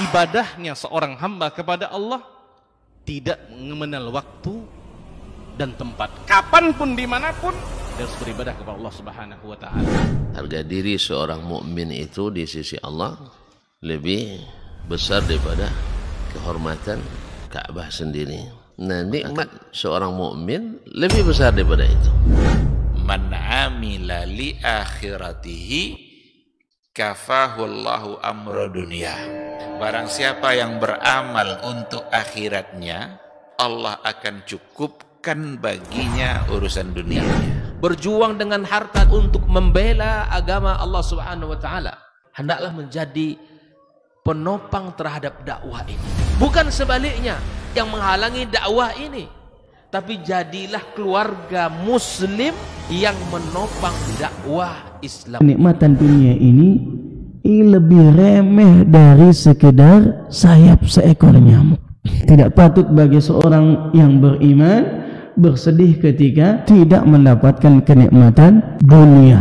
ibadahnya seorang hamba kepada Allah tidak mengenal waktu dan tempat. Kapanpun dimanapun harus beribadah kepada Allah Subhanahu wa taala. Harga diri seorang mukmin itu di sisi Allah lebih besar daripada kehormatan Ka'bah sendiri. Nah, nikmat seorang mukmin lebih besar daripada itu. Man amila li akhiratihi kafahullahu amra dunia. Barang siapa yang beramal untuk akhiratnya, Allah akan cukupkan baginya urusan dunia. Berjuang dengan harta untuk membela agama Allah Subhanahu wa taala hendaklah menjadi penopang terhadap dakwah ini. Bukan sebaliknya yang menghalangi dakwah ini. tapi jadilah keluarga muslim yang menopang dakwah Islam. Kenikmatan dunia ini lebih remeh dari sekedar sayap seekor nyamuk. Tidak patut bagi seorang yang beriman bersedih ketika tidak mendapatkan kenikmatan dunia.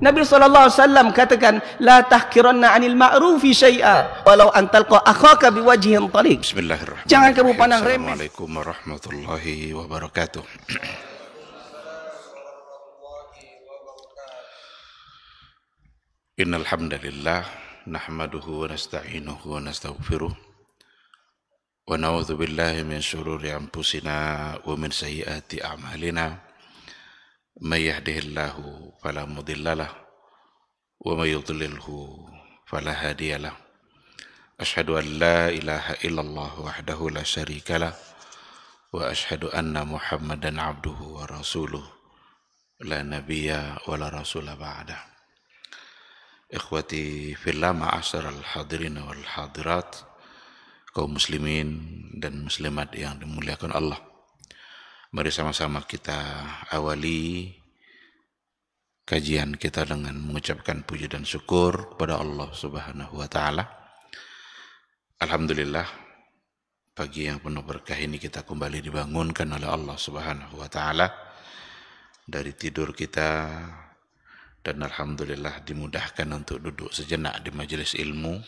Nabi sallallahu alaihi katakan la tahqiranna 'anil ma'rufi syai'a walau antalqa akhaka biwajhin taliq. Bismillahirrahmanirrahim. Jangan kamu pandang remeh. Assalamualaikum warahmatullahi wabarakatuh. إن الحمد لله نحمده wa ونستغفره billahi min من شرور wa min سيئات أعمالنا من يهده الله فلا مضل له ومن يضلله فلا هادي له أشهد أن لا إله إلا الله وحده لا شريك له وأشهد أن محمدا عبده ورسوله لا نبي ولا رسول بعده إخوتي في الله معاشر الحاضرين والحاضرات kaum muslimin dan muslimat yang dimuliakan Allah. Mari sama-sama kita awali kajian kita dengan mengucapkan puji dan syukur kepada Allah Subhanahu wa taala. Alhamdulillah pagi yang penuh berkah ini kita kembali dibangunkan oleh Allah Subhanahu wa taala dari tidur kita dan alhamdulillah dimudahkan untuk duduk sejenak di majelis ilmu.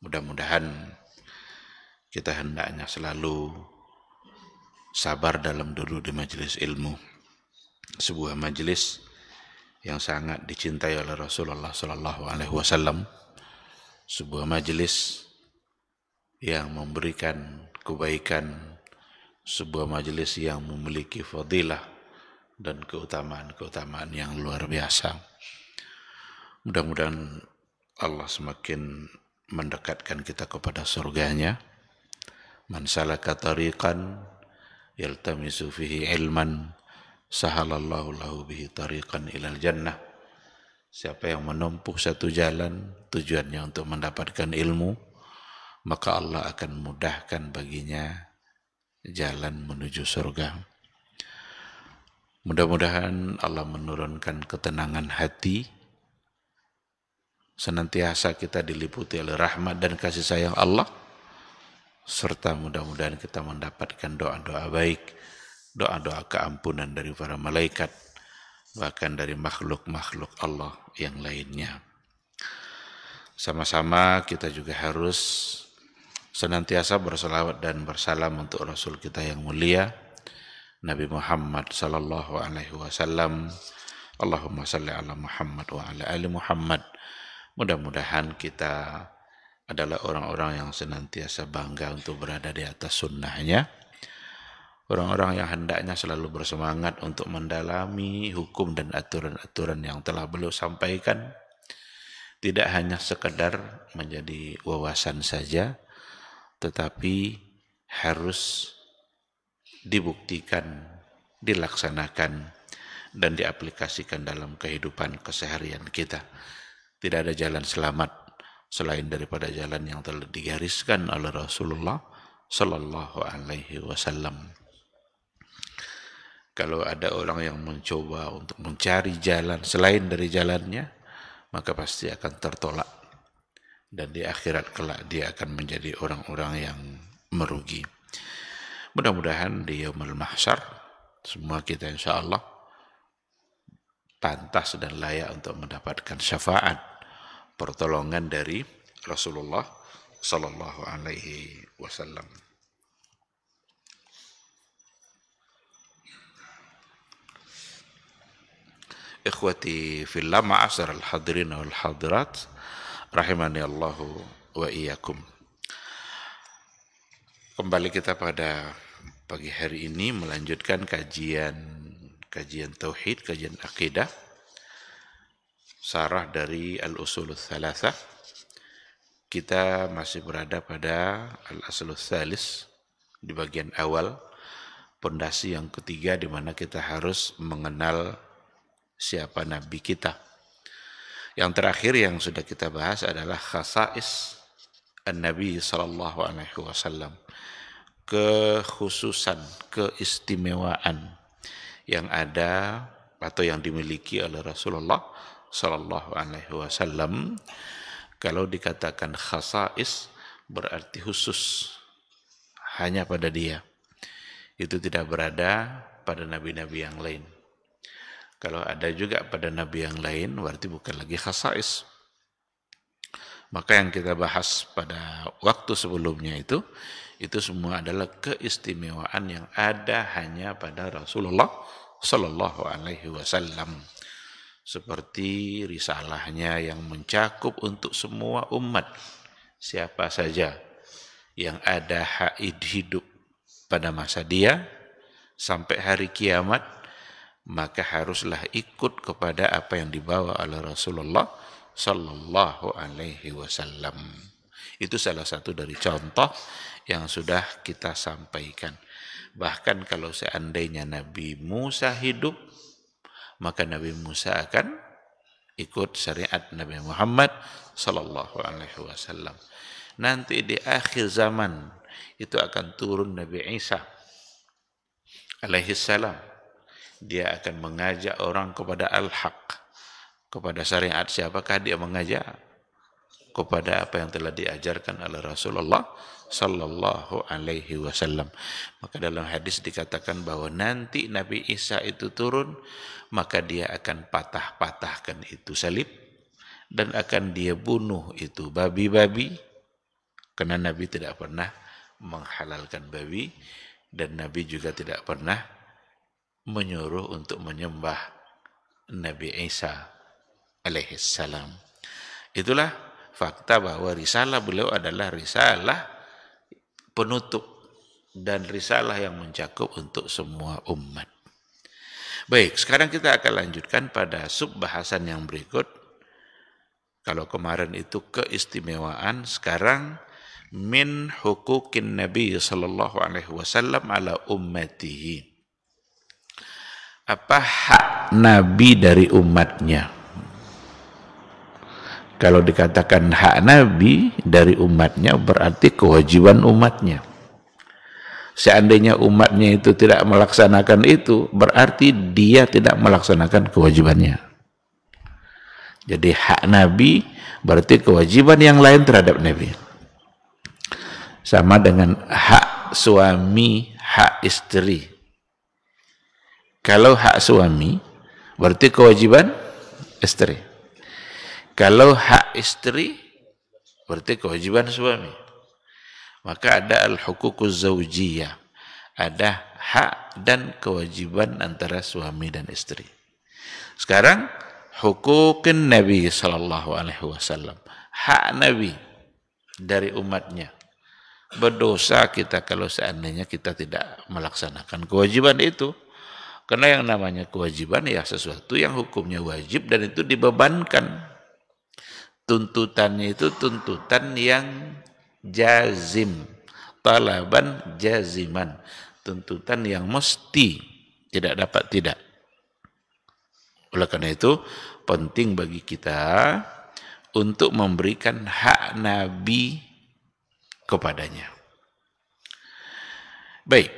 Mudah-mudahan kita hendaknya selalu sabar dalam duduk di majelis ilmu. Sebuah majelis yang sangat dicintai oleh Rasulullah Shallallahu Alaihi Wasallam. Sebuah majelis yang memberikan kebaikan, sebuah majelis yang memiliki fadilah dan keutamaan-keutamaan yang luar biasa. Mudah-mudahan Allah semakin mendekatkan kita kepada surganya. Man salaka tariqan yaltamisu fihi ilman sahalallahu lahu bihi tariqan ilal jannah siapa yang menempuh satu jalan tujuannya untuk mendapatkan ilmu maka Allah akan mudahkan baginya jalan menuju surga mudah-mudahan Allah menurunkan ketenangan hati senantiasa kita diliputi oleh rahmat dan kasih sayang Allah serta mudah-mudahan kita mendapatkan doa-doa baik, doa-doa keampunan dari para malaikat, bahkan dari makhluk-makhluk Allah yang lainnya. Sama-sama kita juga harus senantiasa bersalawat dan bersalam untuk Rasul kita yang mulia, Nabi Muhammad Sallallahu Alaihi Wasallam. Allahumma salli ala Muhammad wa ala ali Muhammad. Mudah-mudahan kita adalah orang-orang yang senantiasa bangga untuk berada di atas sunnahnya. Orang-orang yang hendaknya selalu bersemangat untuk mendalami hukum dan aturan-aturan yang telah beliau sampaikan. Tidak hanya sekedar menjadi wawasan saja, tetapi harus dibuktikan, dilaksanakan, dan diaplikasikan dalam kehidupan keseharian kita. Tidak ada jalan selamat selain daripada jalan yang telah digariskan oleh Rasulullah Shallallahu Alaihi Wasallam. Kalau ada orang yang mencoba untuk mencari jalan selain dari jalannya, maka pasti akan tertolak dan di akhirat kelak dia akan menjadi orang-orang yang merugi. Mudah-mudahan di Yaumul Mahsyar semua kita insya Allah pantas dan layak untuk mendapatkan syafaat pertolongan dari Rasulullah Sallallahu Alaihi Wasallam. Ikhwati fillah ma'asar al-hadirin wal-hadirat Rahimani Allahu wa iyakum Kembali kita pada pagi hari ini melanjutkan kajian kajian tauhid, kajian akidah sarah dari al usulul Thalatha. Kita masih berada pada al asulul Thalis di bagian awal, pondasi yang ketiga di mana kita harus mengenal siapa nabi kita. Yang terakhir yang sudah kita bahas adalah khasais An-Nabi sallallahu alaihi wasallam. Kekhususan, keistimewaan yang ada atau yang dimiliki oleh Rasulullah Shallallahu Alaihi Wasallam. Kalau dikatakan khasais berarti khusus hanya pada dia. Itu tidak berada pada nabi-nabi yang lain. Kalau ada juga pada nabi yang lain berarti bukan lagi khasais. Maka yang kita bahas pada waktu sebelumnya itu itu semua adalah keistimewaan yang ada hanya pada Rasulullah Sallallahu Alaihi Wasallam seperti risalahnya yang mencakup untuk semua umat siapa saja yang ada haid hidup pada masa dia sampai hari kiamat maka haruslah ikut kepada apa yang dibawa oleh Rasulullah sallallahu alaihi wasallam. Itu salah satu dari contoh yang sudah kita sampaikan. Bahkan kalau seandainya Nabi Musa hidup maka Nabi Musa akan ikut syariat Nabi Muhammad sallallahu alaihi wasallam. Nanti di akhir zaman itu akan turun Nabi Isa alaihi salam. Dia akan mengajak orang kepada al-haq. Kepada syariat siapakah dia mengajak? Kepada apa yang telah diajarkan oleh Rasulullah sallallahu alaihi wasallam. Maka dalam hadis dikatakan bahwa nanti Nabi Isa itu turun maka dia akan patah-patahkan itu salib dan akan dia bunuh itu babi-babi karena Nabi tidak pernah menghalalkan babi dan Nabi juga tidak pernah menyuruh untuk menyembah Nabi Isa alaihissalam. Itulah fakta bahwa risalah beliau adalah risalah penutup dan risalah yang mencakup untuk semua umat. Baik, sekarang kita akan lanjutkan pada sub bahasan yang berikut. Kalau kemarin itu keistimewaan, sekarang min hukukin Nabi sallallahu alaihi wasallam ala ummatihi. Apa hak Nabi dari umatnya? Kalau dikatakan hak Nabi dari umatnya berarti kewajiban umatnya. Seandainya umatnya itu tidak melaksanakan itu, berarti dia tidak melaksanakan kewajibannya. Jadi hak Nabi berarti kewajiban yang lain terhadap Nabi. Sama dengan hak suami, hak istri. Kalau hak suami, berarti kewajiban istri. Kalau hak istri, berarti kewajiban suami. Maka ada al hukuku zaujiyah, Ada hak dan kewajiban antara suami dan istri. Sekarang hukukin Nabi Shallallahu Alaihi Wasallam hak Nabi dari umatnya berdosa kita kalau seandainya kita tidak melaksanakan kewajiban itu karena yang namanya kewajiban ya sesuatu yang hukumnya wajib dan itu dibebankan tuntutannya itu tuntutan yang jazim talaban jaziman tuntutan yang mesti tidak dapat tidak oleh karena itu penting bagi kita untuk memberikan hak nabi kepadanya baik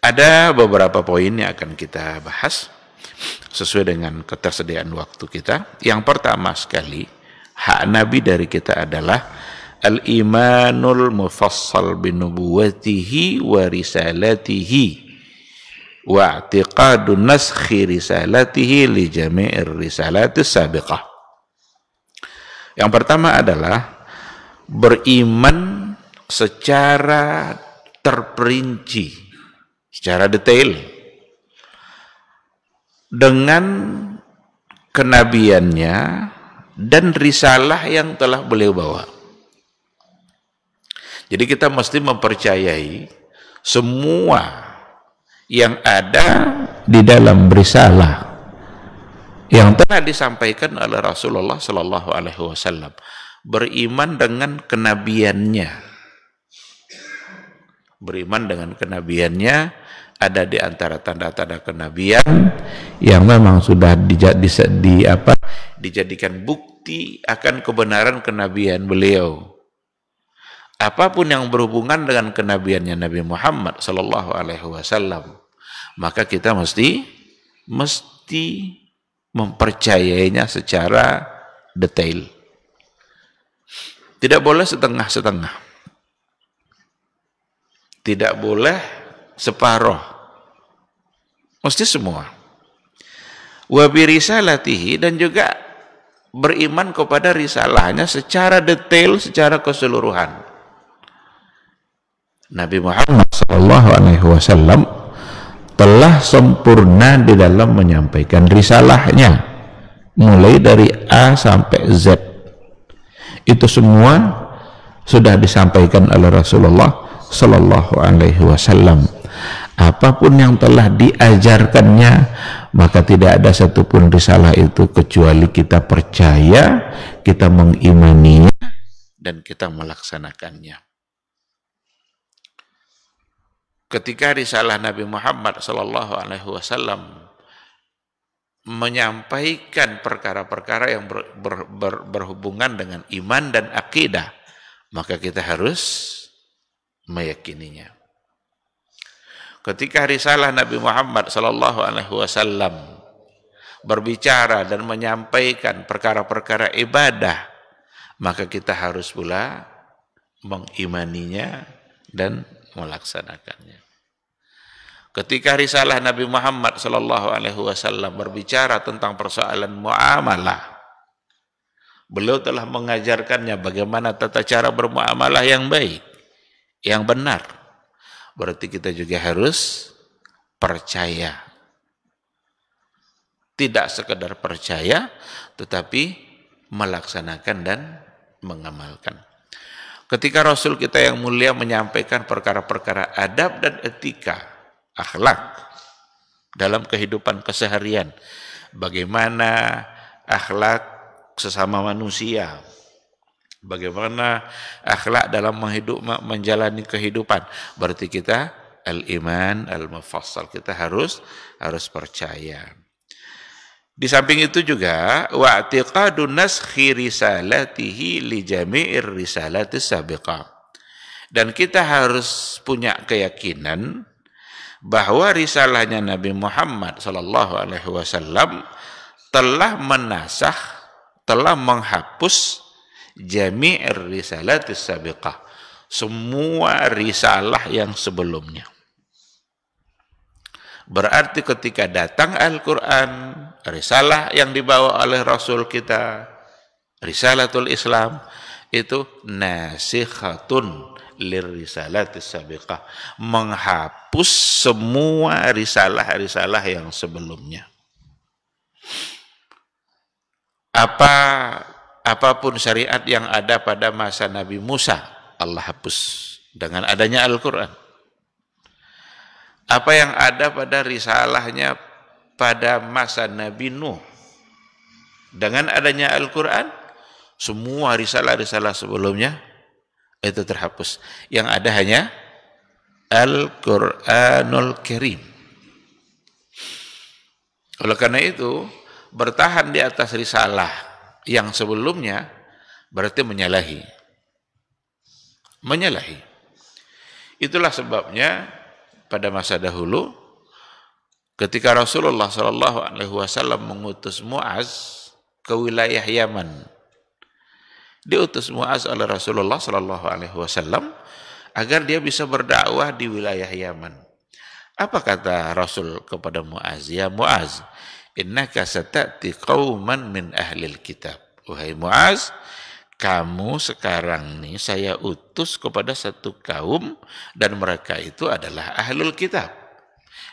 ada beberapa poin yang akan kita bahas sesuai dengan ketersediaan waktu kita yang pertama sekali hak nabi dari kita adalah al-imanul mufassal binubuwatihi wa risalatihi wa i'tiqadu naskhi risalatihi li jami'ir risalatis sabiqah. Yang pertama adalah beriman secara terperinci, secara detail dengan kenabiannya dan risalah yang telah beliau bawa. Jadi kita mesti mempercayai semua yang ada di dalam risalah yang telah disampaikan oleh Rasulullah Shallallahu Alaihi Wasallam beriman dengan kenabiannya beriman dengan kenabiannya ada di antara tanda-tanda kenabian yang memang sudah di, di, di apa dijadikan bukti akan kebenaran kenabian beliau apapun yang berhubungan dengan kenabiannya Nabi Muhammad Sallallahu Alaihi Wasallam, maka kita mesti mesti mempercayainya secara detail. Tidak boleh setengah-setengah. Tidak boleh separoh. Mesti semua. Wabirisalatihi dan juga beriman kepada risalahnya secara detail, secara keseluruhan. Nabi Muhammad Shallallahu Alaihi Wasallam telah sempurna di dalam menyampaikan risalahnya mulai dari A sampai Z itu semua sudah disampaikan oleh Rasulullah Shallallahu Alaihi Wasallam apapun yang telah diajarkannya maka tidak ada satupun risalah itu kecuali kita percaya kita mengimaninya dan kita melaksanakannya ketika risalah Nabi Muhammad Sallallahu Alaihi Wasallam menyampaikan perkara-perkara yang ber, ber, ber, berhubungan dengan iman dan akidah, maka kita harus meyakininya. Ketika risalah Nabi Muhammad Sallallahu Alaihi Wasallam berbicara dan menyampaikan perkara-perkara ibadah, maka kita harus pula mengimaninya dan melaksanakannya. Ketika risalah Nabi Muhammad Shallallahu Alaihi Wasallam berbicara tentang persoalan muamalah, beliau telah mengajarkannya bagaimana tata cara bermuamalah yang baik, yang benar. Berarti kita juga harus percaya. Tidak sekedar percaya, tetapi melaksanakan dan mengamalkan. Ketika Rasul kita yang mulia menyampaikan perkara-perkara adab dan etika, akhlak dalam kehidupan keseharian, bagaimana akhlak sesama manusia, bagaimana akhlak dalam menghidup menjalani kehidupan. Berarti kita al-iman al-mufassal kita harus harus percaya. Di samping itu juga wa i'tiqadun naskhi risalatihi li jami'ir risalatis sabiqah. Dan kita harus punya keyakinan bahwa risalahnya Nabi Muhammad sallallahu alaihi wasallam telah menasah, telah menghapus jami'ir risalatis sabiqah. Semua risalah yang sebelumnya. Berarti ketika datang Al-Quran, risalah yang dibawa oleh Rasul kita, risalatul Islam, itu nasikhatun lirrisalatis sabiqah. Menghapus semua risalah-risalah yang sebelumnya. Apa apapun syariat yang ada pada masa Nabi Musa, Allah hapus dengan adanya Al-Quran. Apa yang ada pada risalahnya pada masa Nabi Nuh. Dengan adanya Al-Quran, semua risalah-risalah sebelumnya itu terhapus. Yang ada hanya Al-Quranul Karim. Oleh karena itu, bertahan di atas risalah yang sebelumnya berarti menyalahi. Menyalahi. Itulah sebabnya pada masa dahulu Ketika Rasulullah Shallallahu Alaihi Wasallam mengutus Muaz ke wilayah Yaman, diutus Muaz oleh Rasulullah Shallallahu Alaihi Wasallam agar dia bisa berdakwah di wilayah Yaman. Apa kata Rasul kepada Muaz? Ya Muaz, innaka satati qauman min ahlil kitab. Wahai Muaz, kamu sekarang nih saya utus kepada satu kaum dan mereka itu adalah ahlul kitab.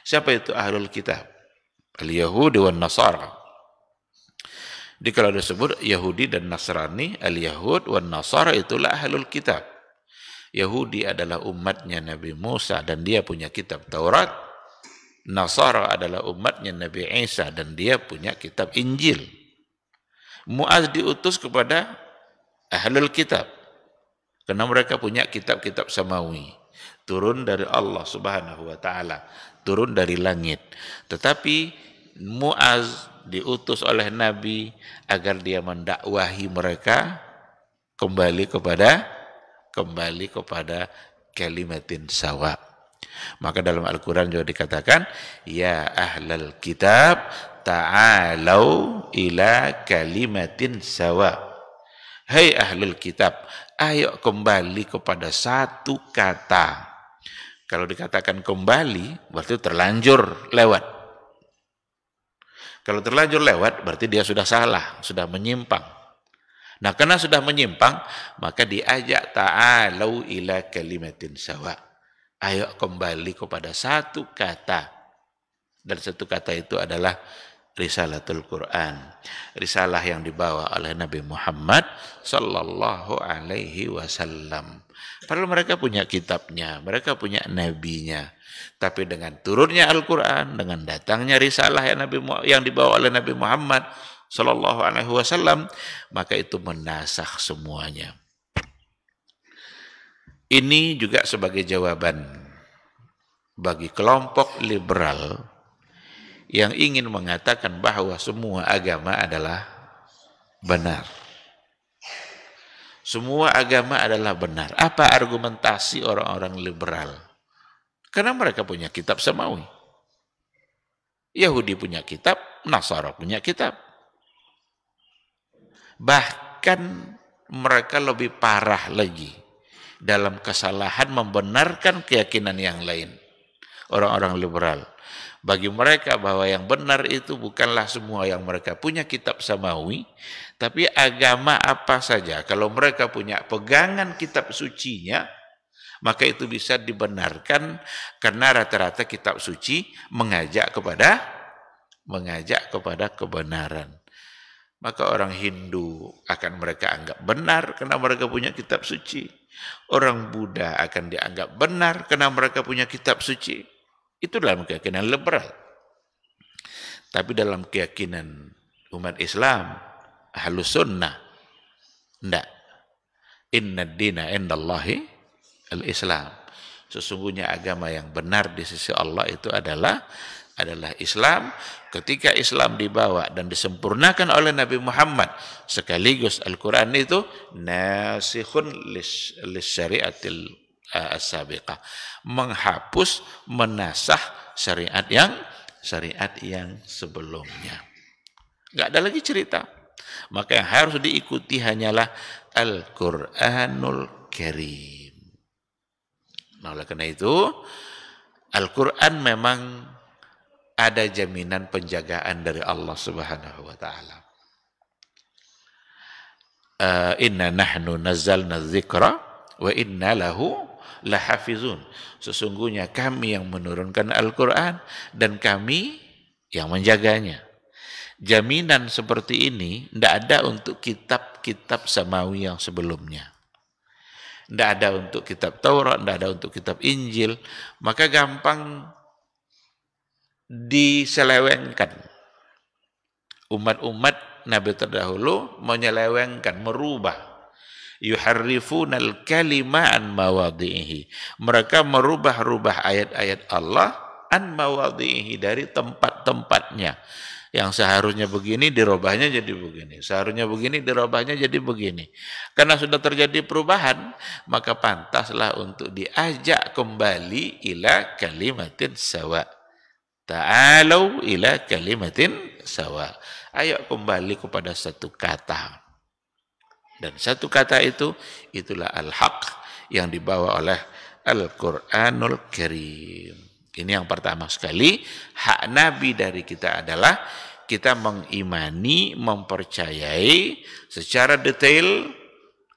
Siapa itu ahlul kitab? Al-Yahudi wan Nasara. Jadi kalau disebut Yahudi dan Nasrani, Al-Yahud wan Nasara itulah ahlul kitab. Yahudi adalah umatnya Nabi Musa dan dia punya kitab Taurat. Nasara adalah umatnya Nabi Isa dan dia punya kitab Injil. Muaz diutus kepada ahlul kitab. Karena mereka punya kitab-kitab samawi turun dari Allah Subhanahu wa taala turun dari langit. Tetapi Muaz diutus oleh Nabi agar dia mendakwahi mereka kembali kepada kembali kepada kalimatin sawa. Maka dalam Al-Quran juga dikatakan, Ya ahlal kitab, ta'alau ila kalimatin sawa. Hai ahlul kitab, ayo kembali kepada satu kata kalau dikatakan kembali, berarti terlanjur lewat. Kalau terlanjur lewat, berarti dia sudah salah, sudah menyimpang. Nah, karena sudah menyimpang, maka diajak ta'alau ila kalimatin sawa. Ayo kembali kepada satu kata. Dan satu kata itu adalah Risalatul Quran, risalah yang dibawa oleh Nabi Muhammad sallallahu alaihi wasallam. Padahal mereka punya kitabnya, mereka punya nabinya. Tapi dengan turunnya Al-Qur'an, dengan datangnya risalah yang Nabi yang dibawa oleh Nabi Muhammad sallallahu alaihi wasallam, maka itu menasah semuanya. Ini juga sebagai jawaban bagi kelompok liberal yang ingin mengatakan bahwa semua agama adalah benar. Semua agama adalah benar. Apa argumentasi orang-orang liberal? Karena mereka punya kitab samawi. Yahudi punya kitab, Nasara punya kitab. Bahkan mereka lebih parah lagi dalam kesalahan membenarkan keyakinan yang lain. Orang-orang liberal bagi mereka bahwa yang benar itu bukanlah semua yang mereka punya kitab samawi, tapi agama apa saja. Kalau mereka punya pegangan kitab sucinya, maka itu bisa dibenarkan karena rata-rata kitab suci mengajak kepada mengajak kepada kebenaran. Maka orang Hindu akan mereka anggap benar karena mereka punya kitab suci. Orang Buddha akan dianggap benar karena mereka punya kitab suci itu dalam keyakinan liberal. Tapi dalam keyakinan umat Islam, ahlu sunnah, enggak. Inna dina indallahi al-Islam. Sesungguhnya agama yang benar di sisi Allah itu adalah adalah Islam ketika Islam dibawa dan disempurnakan oleh Nabi Muhammad sekaligus Al-Qur'an itu nasikhun lis syariatil as-sabiqah menghapus menasah syariat yang syariat yang sebelumnya nggak ada lagi cerita maka yang harus diikuti hanyalah Al-Qur'anul Karim nah oleh karena itu Al-Qur'an memang ada jaminan penjagaan dari Allah Subhanahu wa taala eh, inna nahnu nazzalna dzikra wa inna lahu lahafizun. Sesungguhnya kami yang menurunkan Al-Quran dan kami yang menjaganya. Jaminan seperti ini tidak ada untuk kitab-kitab samawi yang sebelumnya. Tidak ada untuk kitab Taurat, tidak ada untuk kitab Injil. Maka gampang diselewengkan. Umat-umat Nabi terdahulu menyelewengkan, merubah yuharrifunal kalima an mawadihi. Mereka merubah-rubah ayat-ayat Allah an mawadihi dari tempat-tempatnya. Yang seharusnya begini dirubahnya jadi begini, seharusnya begini dirubahnya jadi begini. Karena sudah terjadi perubahan, maka pantaslah untuk diajak kembali ila kalimatin sawa. Ta'alau ila kalimatin sawa. Ayo kembali kepada satu kata dan satu kata itu, itulah al-haq yang dibawa oleh Al-Quranul Karim. Ini yang pertama sekali, hak Nabi dari kita adalah kita mengimani, mempercayai secara detail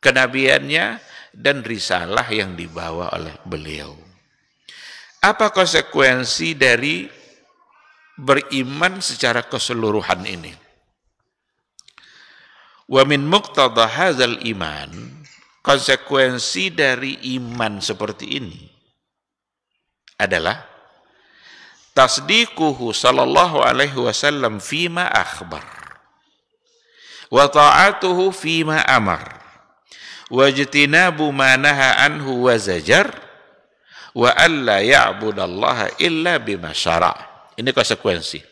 kenabiannya dan risalah yang dibawa oleh beliau. Apa konsekuensi dari beriman secara keseluruhan ini? Wa min muqtada hazal iman, konsekuensi dari iman seperti ini adalah Tasdikuhu sallallahu alaihi wasallam fima akhbar wa ta'atuhu fima amar wa jitinabu ma naha anhu wa zajar wa alla ya'budallaha illa bima syara. Ini konsekuensi.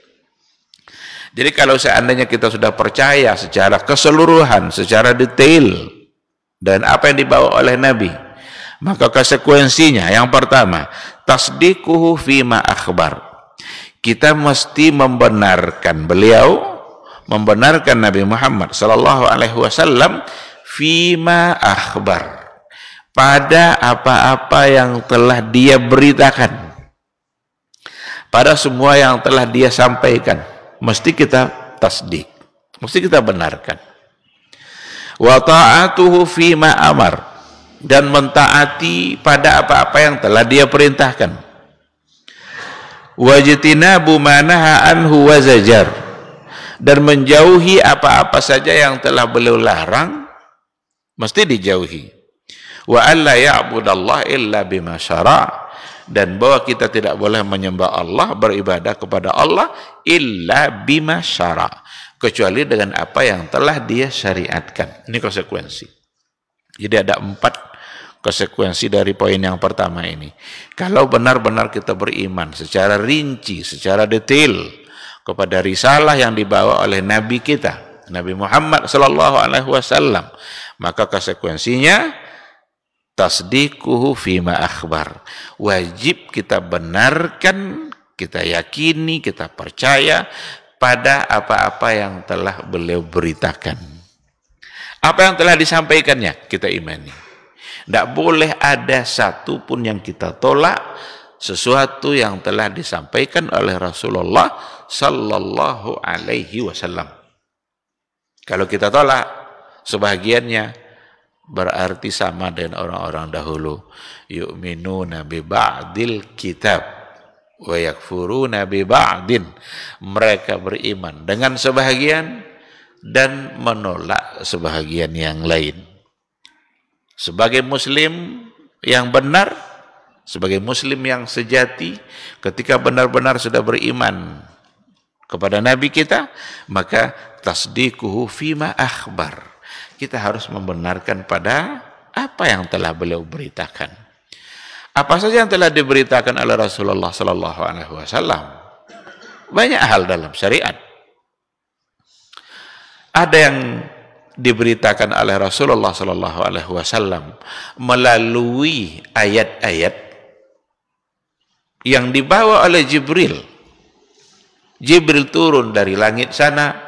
Jadi kalau seandainya kita sudah percaya secara keseluruhan, secara detail dan apa yang dibawa oleh Nabi, maka konsekuensinya yang pertama, tasdikuhu fima akhbar. Kita mesti membenarkan beliau membenarkan Nabi Muhammad sallallahu alaihi wasallam fima akhbar pada apa-apa yang telah dia beritakan pada semua yang telah dia sampaikan mesti kita tasdik, mesti kita benarkan. Wa ta'atuhu fi amar dan mentaati pada apa-apa yang telah dia perintahkan. bu bumanaha anhu wazajar dan menjauhi apa-apa saja yang telah beliau larang mesti dijauhi. Wa alla ya'budallah illa bima syara' dan bahwa kita tidak boleh menyembah Allah, beribadah kepada Allah illa bima syara, kecuali dengan apa yang telah dia syariatkan. Ini konsekuensi. Jadi ada empat konsekuensi dari poin yang pertama ini. Kalau benar-benar kita beriman secara rinci, secara detail kepada risalah yang dibawa oleh Nabi kita, Nabi Muhammad Sallallahu Alaihi Wasallam, maka konsekuensinya tasdikuhu fima akhbar. Wajib kita benarkan, kita yakini, kita percaya pada apa-apa yang telah beliau beritakan. Apa yang telah disampaikannya, kita imani. Tidak boleh ada satupun yang kita tolak sesuatu yang telah disampaikan oleh Rasulullah Sallallahu Alaihi Wasallam. Kalau kita tolak sebagiannya, berarti sama dengan orang-orang dahulu yu'minuna bi ba'dil kitab wa yakfuruna bi ba'din mereka beriman dengan sebahagian dan menolak sebahagian yang lain sebagai muslim yang benar sebagai muslim yang sejati ketika benar-benar sudah beriman kepada nabi kita maka tasdiquhu fima akhbar kita harus membenarkan pada apa yang telah beliau beritakan. Apa saja yang telah diberitakan oleh Rasulullah Sallallahu Alaihi Wasallam banyak hal dalam syariat. Ada yang diberitakan oleh Rasulullah Sallallahu Alaihi Wasallam melalui ayat-ayat yang dibawa oleh Jibril. Jibril turun dari langit sana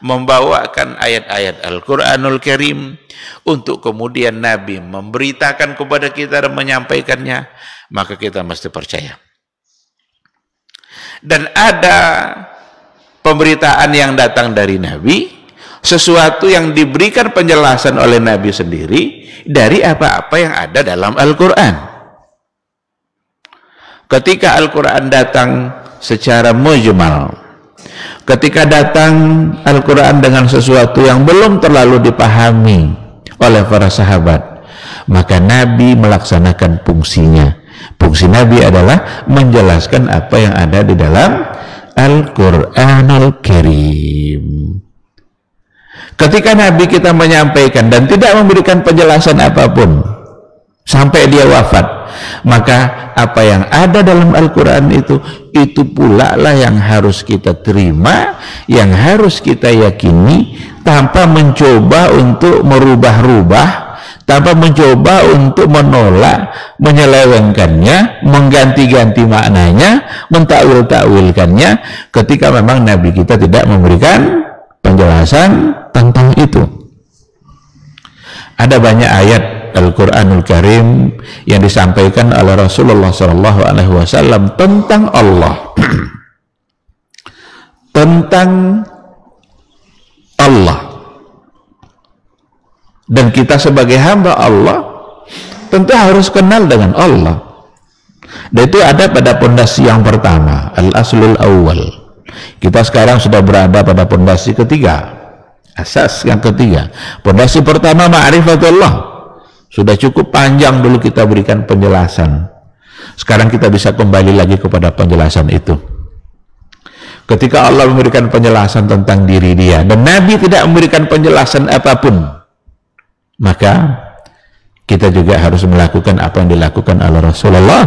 membawakan ayat-ayat Al-Quranul Karim untuk kemudian Nabi memberitakan kepada kita dan menyampaikannya, maka kita mesti percaya. Dan ada pemberitaan yang datang dari Nabi, sesuatu yang diberikan penjelasan oleh Nabi sendiri dari apa-apa yang ada dalam Al-Quran. Ketika Al-Quran datang secara mujmal, ketika datang Al-Quran dengan sesuatu yang belum terlalu dipahami oleh para sahabat maka Nabi melaksanakan fungsinya fungsi Nabi adalah menjelaskan apa yang ada di dalam Al-Quranul Karim ketika Nabi kita menyampaikan dan tidak memberikan penjelasan apapun sampai dia wafat. Maka apa yang ada dalam Al-Quran itu, itu pula lah yang harus kita terima, yang harus kita yakini, tanpa mencoba untuk merubah-rubah, tanpa mencoba untuk menolak, menyelewengkannya, mengganti-ganti maknanya, mentakwil-takwilkannya, ketika memang Nabi kita tidak memberikan penjelasan tentang itu. Ada banyak ayat Al-Qur'anul Karim yang disampaikan oleh Rasulullah Shallallahu alaihi wasallam tentang Allah. tentang Allah. Dan kita sebagai hamba Allah tentu harus kenal dengan Allah. Dan itu ada pada pondasi yang pertama, al-aslul awal. Kita sekarang sudah berada pada pondasi ketiga, asas yang ketiga. Pondasi pertama ma'rifatullah. Sudah cukup panjang dulu kita berikan penjelasan. Sekarang kita bisa kembali lagi kepada penjelasan itu. Ketika Allah memberikan penjelasan tentang diri dia dan Nabi tidak memberikan penjelasan apapun, maka kita juga harus melakukan apa yang dilakukan oleh Rasulullah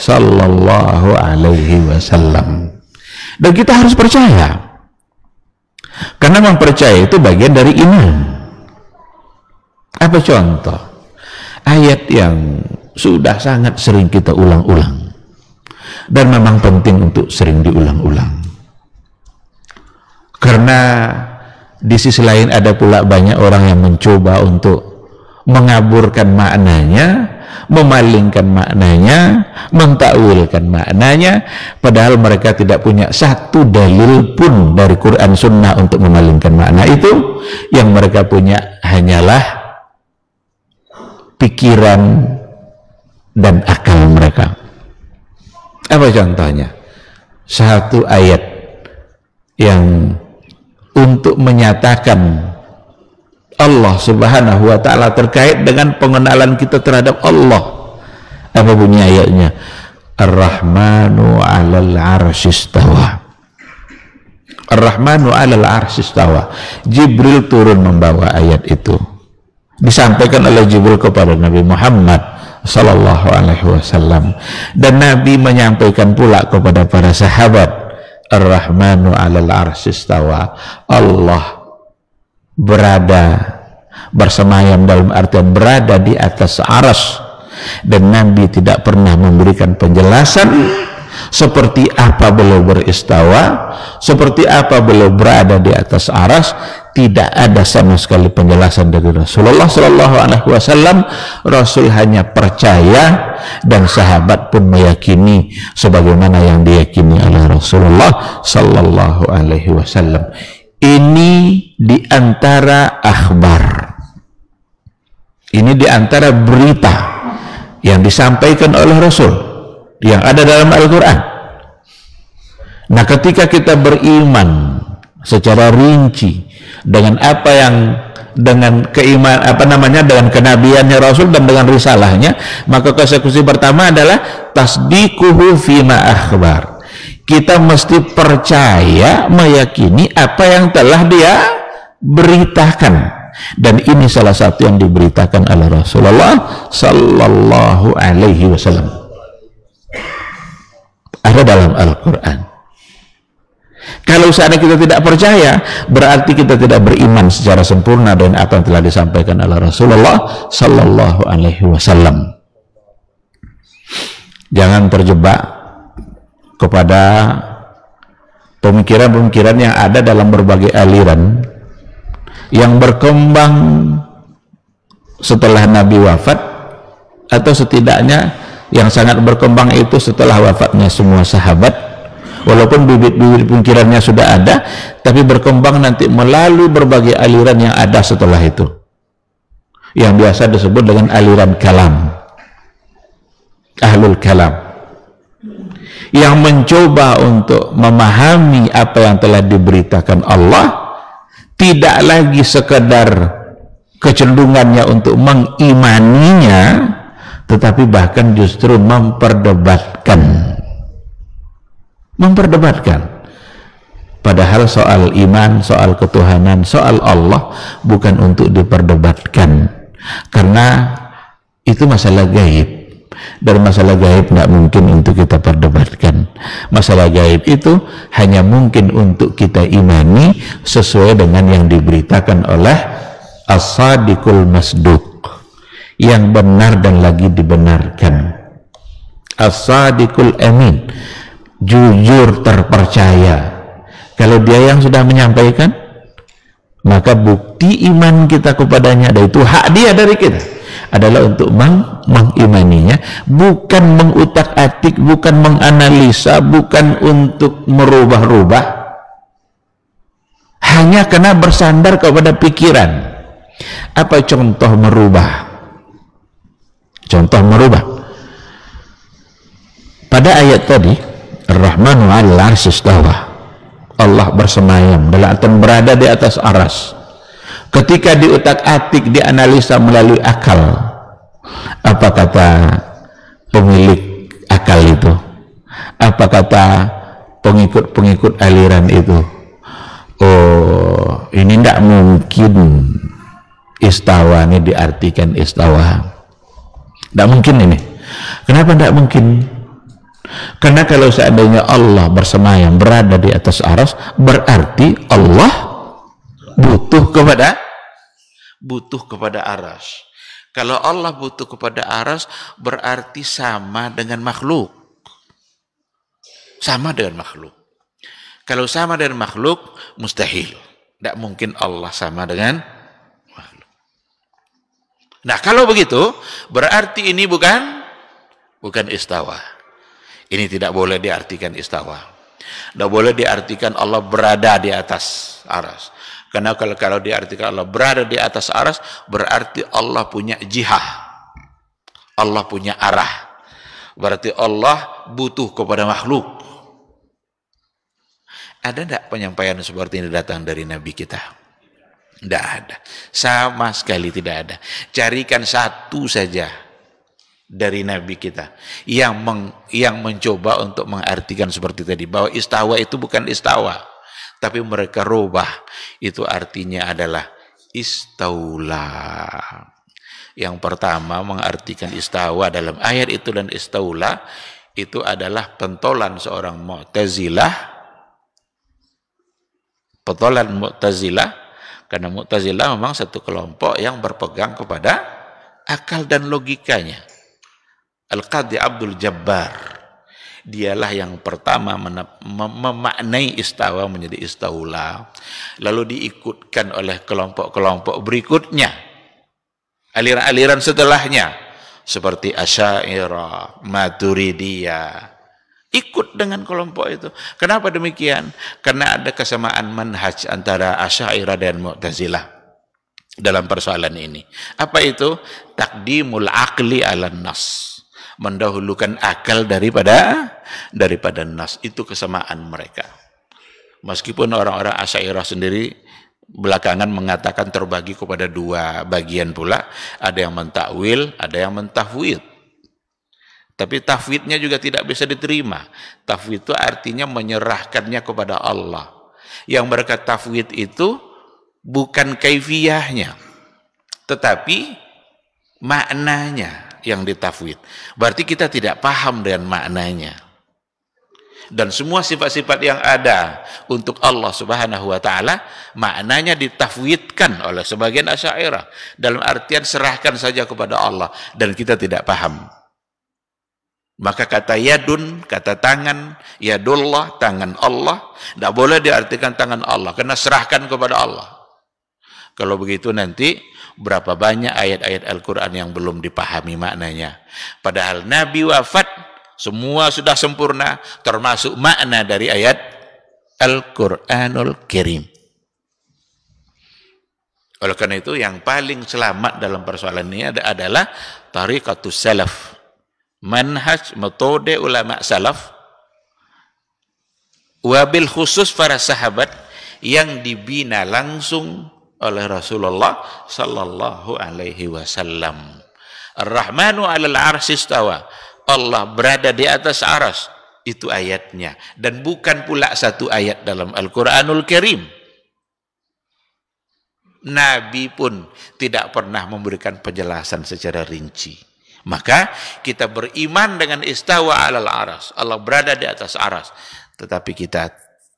Sallallahu Alaihi Wasallam. Dan kita harus percaya, karena mempercaya itu bagian dari iman. Apa contoh? ayat yang sudah sangat sering kita ulang-ulang dan memang penting untuk sering diulang-ulang karena di sisi lain ada pula banyak orang yang mencoba untuk mengaburkan maknanya memalingkan maknanya mentakwilkan maknanya padahal mereka tidak punya satu dalil pun dari Quran Sunnah untuk memalingkan makna itu yang mereka punya hanyalah pikiran dan akal mereka. Apa contohnya? Satu ayat yang untuk menyatakan Allah Subhanahu wa taala terkait dengan pengenalan kita terhadap Allah. Apa bunyi ayatnya? Ar-Rahmanu 'alal 'arsyistawa. Ar-Rahmanu 'alal 'arsyistawa. Jibril turun membawa ayat itu disampaikan oleh Jibril kepada Nabi Muhammad Sallallahu Alaihi Wasallam dan Nabi menyampaikan pula kepada para sahabat Ar-Rahmanu alal arsistawa Allah berada bersemayam dalam artian berada di atas aras dan Nabi tidak pernah memberikan penjelasan seperti apa beliau beristawa, seperti apa beliau berada di atas aras, tidak ada sama sekali penjelasan dari Rasulullah Shallallahu Alaihi Wasallam. Rasul hanya percaya dan sahabat pun meyakini sebagaimana yang diyakini oleh Rasulullah Shallallahu Alaihi Wasallam. Ini diantara akhbar. Ini diantara berita yang disampaikan oleh Rasul yang ada dalam Al-Quran. Nah, ketika kita beriman secara rinci dengan apa yang dengan keiman apa namanya dengan kenabiannya Rasul dan dengan risalahnya maka konsekuensi pertama adalah tasdikuhu fima akhbar kita mesti percaya meyakini apa yang telah dia beritakan dan ini salah satu yang diberitakan oleh Rasulullah sallallahu alaihi wasallam ada dalam Al-Quran kalau seandainya kita tidak percaya berarti kita tidak beriman secara sempurna dan apa yang telah disampaikan oleh Rasulullah Sallallahu Alaihi Wasallam jangan terjebak kepada pemikiran-pemikiran yang ada dalam berbagai aliran yang berkembang setelah Nabi wafat atau setidaknya yang sangat berkembang itu setelah wafatnya semua sahabat walaupun bibit-bibit pungkirannya sudah ada tapi berkembang nanti melalui berbagai aliran yang ada setelah itu yang biasa disebut dengan aliran kalam ahlul kalam yang mencoba untuk memahami apa yang telah diberitakan Allah tidak lagi sekedar kecenderungannya untuk mengimaninya tetapi bahkan justru memperdebatkan memperdebatkan padahal soal iman soal ketuhanan soal Allah bukan untuk diperdebatkan karena itu masalah gaib dan masalah gaib nggak mungkin untuk kita perdebatkan masalah gaib itu hanya mungkin untuk kita imani sesuai dengan yang diberitakan oleh as-sadiqul masduq yang benar dan lagi dibenarkan as-sadiqul amin jujur terpercaya kalau dia yang sudah menyampaikan maka bukti iman kita kepadanya ada itu hak dia dari kita adalah untuk meng mengimaninya bukan mengutak-atik bukan menganalisa bukan untuk merubah-rubah hanya karena bersandar kepada pikiran apa contoh merubah Contoh merubah. Pada ayat tadi, Ar-Rahmanu 'alal 'arsyistawah. Allah bersemayam dan berada di atas aras. Ketika diutak-atik dianalisa melalui akal, apa kata pemilik akal itu? Apa kata pengikut-pengikut aliran itu? Oh, ini tidak mungkin istawa ini diartikan istawa tidak mungkin ini. Kenapa tidak mungkin? Karena kalau seandainya Allah bersemayam berada di atas aras, berarti Allah butuh kepada butuh kepada aras. Kalau Allah butuh kepada aras, berarti sama dengan makhluk. Sama dengan makhluk. Kalau sama dengan makhluk, mustahil. Tidak mungkin Allah sama dengan Nah, kalau begitu berarti ini bukan bukan istawa. Ini tidak boleh diartikan istawa. Tidak boleh diartikan Allah berada di atas aras. Karena kalau, kalau diartikan Allah berada di atas aras, berarti Allah punya jihah. Allah punya arah. Berarti Allah butuh kepada makhluk. Ada tidak penyampaian seperti ini datang dari Nabi kita? Tidak ada. Sama sekali tidak ada. Carikan satu saja dari Nabi kita yang meng, yang mencoba untuk mengartikan seperti tadi bahwa istawa itu bukan istawa, tapi mereka robah. Itu artinya adalah istaula. Yang pertama mengartikan istawa dalam ayat itu dan istaula itu adalah pentolan seorang Mu'tazilah. Pentolan Mu'tazilah karena Mu'tazilah memang satu kelompok yang berpegang kepada akal dan logikanya. Al-Qadhi Abdul Jabbar. Dialah yang pertama memaknai istawa menjadi istaula. Lalu diikutkan oleh kelompok-kelompok berikutnya. Aliran-aliran setelahnya. Seperti Asyairah, Maturidiyah, ikut dengan kelompok itu. Kenapa demikian? Karena ada kesamaan manhaj antara Asy'ariyah dan Mu'tazilah dalam persoalan ini. Apa itu? Takdimul akli ala nas. Mendahulukan akal daripada daripada nas. Itu kesamaan mereka. Meskipun orang-orang Asy'ariyah sendiri belakangan mengatakan terbagi kepada dua bagian pula, ada yang mentakwil, ada yang mentahwid tapi tafwidnya juga tidak bisa diterima. Tafwid itu artinya menyerahkannya kepada Allah. Yang berkat tafwid itu bukan kaifiyahnya, tetapi maknanya yang ditafwid. Berarti kita tidak paham dengan maknanya. Dan semua sifat-sifat yang ada untuk Allah Subhanahu wa taala maknanya ditafwidkan oleh sebagian asyairah, dalam artian serahkan saja kepada Allah dan kita tidak paham. Maka kata yadun, kata tangan, yadullah, tangan Allah. Tidak boleh diartikan tangan Allah, karena serahkan kepada Allah. Kalau begitu nanti berapa banyak ayat-ayat Al-Quran yang belum dipahami maknanya. Padahal Nabi wafat, semua sudah sempurna, termasuk makna dari ayat Al-Quranul Kirim. Oleh karena itu yang paling selamat dalam persoalan ini adalah tarikatus salaf manhaj metode ulama salaf wabil khusus para sahabat yang dibina langsung oleh Rasulullah sallallahu alaihi wasallam. Ar-Rahmanu 'alal 'arsy Allah berada di atas aras. Itu ayatnya dan bukan pula satu ayat dalam Al-Qur'anul Karim. Nabi pun tidak pernah memberikan penjelasan secara rinci. Maka kita beriman dengan istawa alal aras. Allah berada di atas aras. Tetapi kita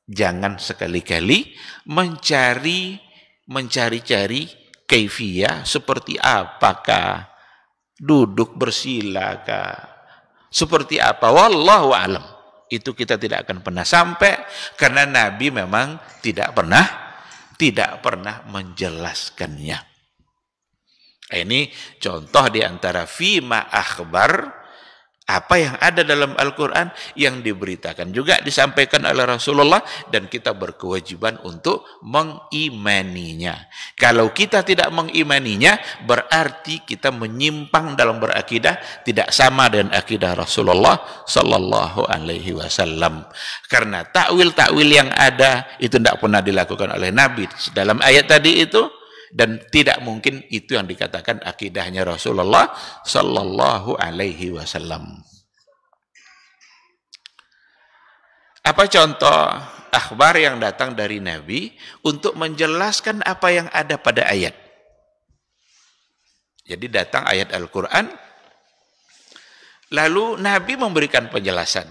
jangan sekali-kali mencari mencari-cari kaifiyah seperti apakah duduk bersila seperti apa wallahu alam itu kita tidak akan pernah sampai karena nabi memang tidak pernah tidak pernah menjelaskannya Eh, ini contoh di antara fima akhbar apa yang ada dalam Al-Quran yang diberitakan juga disampaikan oleh Rasulullah dan kita berkewajiban untuk mengimaninya. Kalau kita tidak mengimaninya berarti kita menyimpang dalam berakidah tidak sama dengan akidah Rasulullah Sallallahu Alaihi Wasallam. Karena takwil-takwil yang ada itu tidak pernah dilakukan oleh Nabi. Dalam ayat tadi itu dan tidak mungkin itu yang dikatakan akidahnya Rasulullah sallallahu alaihi wasallam. Apa contoh akhbar yang datang dari Nabi untuk menjelaskan apa yang ada pada ayat? Jadi datang ayat Al-Qur'an lalu Nabi memberikan penjelasan.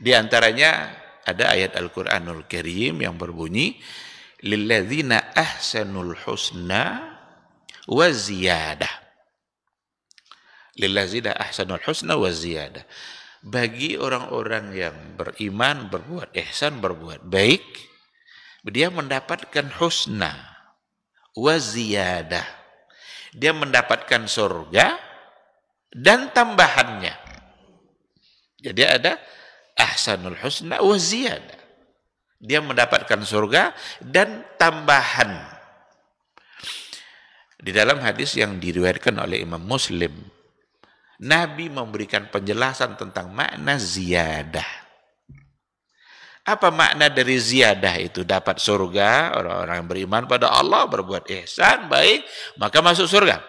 Di antaranya ada ayat Al-Qur'anul Kerim yang berbunyi lilladzina ahsanul husna wa ziyadah. Lilladzina ahsanul husna wa ziyadah. Bagi orang-orang yang beriman, berbuat ihsan, berbuat baik, dia mendapatkan husna wa ziyadah. Dia mendapatkan surga dan tambahannya. Jadi ada ahsanul husna wa ziyadah. Dia mendapatkan surga dan tambahan. Di dalam hadis yang diriwayatkan oleh Imam Muslim, Nabi memberikan penjelasan tentang makna ziyadah. Apa makna dari ziyadah itu? Dapat surga, orang-orang yang beriman pada Allah, berbuat ihsan, baik, maka masuk surga.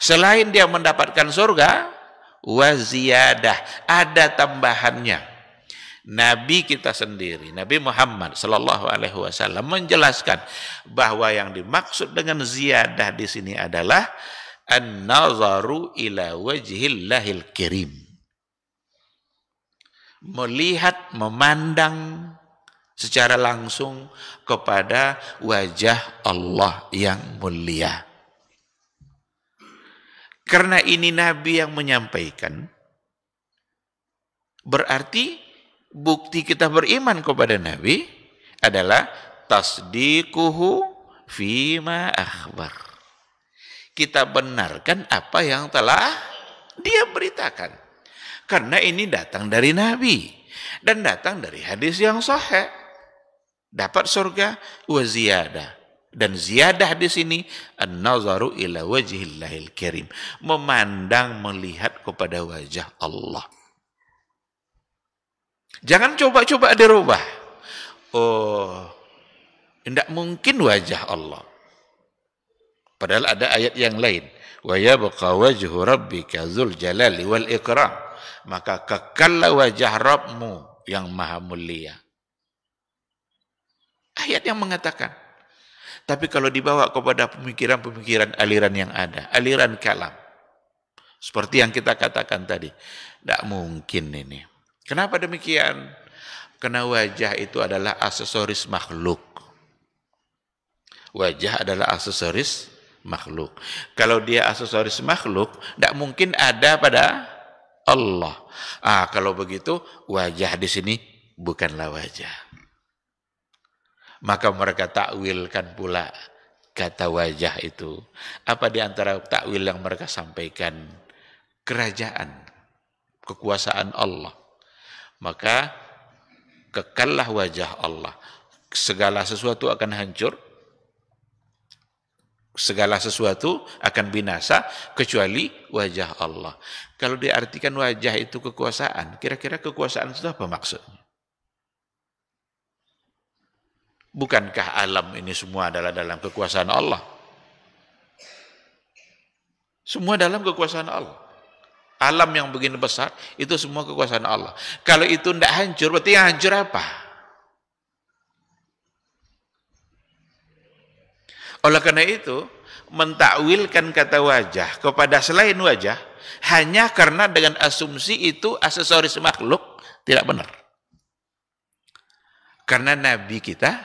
Selain dia mendapatkan surga, waziyadah, ada tambahannya. Nabi kita sendiri, Nabi Muhammad Shallallahu Alaihi Wasallam menjelaskan bahwa yang dimaksud dengan ziyadah di sini adalah an-nazaru ila wajhillahil kirim. Melihat, memandang secara langsung kepada wajah Allah yang mulia. Karena ini Nabi yang menyampaikan, berarti bukti kita beriman kepada Nabi adalah tasdikuhu fima akhbar. Kita benarkan apa yang telah dia beritakan. Karena ini datang dari Nabi dan datang dari hadis yang sahih. Dapat surga wa ziyadah. Dan ziyadah di sini an-nazaru ila wajhillahil karim, memandang melihat kepada wajah Allah. Jangan coba-coba dirubah. Oh, tidak mungkin wajah Allah. Padahal ada ayat yang lain. wajah yabqa wajhu kazul dzul jalali wal ikram. Maka kekallah wajah Rabbmu yang maha mulia. Ayat yang mengatakan. Tapi kalau dibawa kepada pemikiran-pemikiran aliran yang ada, aliran kalam. Seperti yang kita katakan tadi. Tidak mungkin ini. Kenapa demikian? Karena wajah itu adalah aksesoris makhluk. Wajah adalah aksesoris makhluk. Kalau dia aksesoris makhluk, tidak mungkin ada pada Allah. Ah, kalau begitu wajah di sini bukanlah wajah. Maka mereka takwilkan pula kata wajah itu. Apa di antara takwil yang mereka sampaikan? Kerajaan, kekuasaan Allah maka kekallah wajah Allah. Segala sesuatu akan hancur, segala sesuatu akan binasa kecuali wajah Allah. Kalau diartikan wajah itu kekuasaan, kira-kira kekuasaan itu apa maksudnya? Bukankah alam ini semua adalah dalam kekuasaan Allah? Semua dalam kekuasaan Allah alam yang begini besar, itu semua kekuasaan Allah. Kalau itu tidak hancur, berarti yang hancur apa? Oleh karena itu, mentakwilkan kata wajah kepada selain wajah, hanya karena dengan asumsi itu aksesoris makhluk, tidak benar. Karena Nabi kita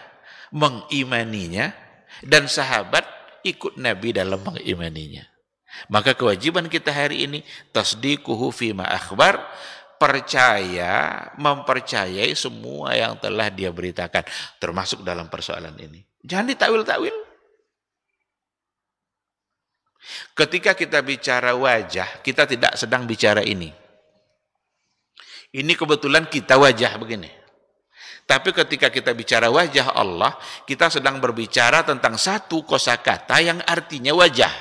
mengimaninya, dan sahabat ikut Nabi dalam mengimaninya. Maka kewajiban kita hari ini tasdiquhu fima akhbar percaya, mempercayai semua yang telah dia beritakan termasuk dalam persoalan ini. Jangan ditakwil-takwil. Ketika kita bicara wajah, kita tidak sedang bicara ini. Ini kebetulan kita wajah begini. Tapi ketika kita bicara wajah Allah, kita sedang berbicara tentang satu kosakata yang artinya wajah.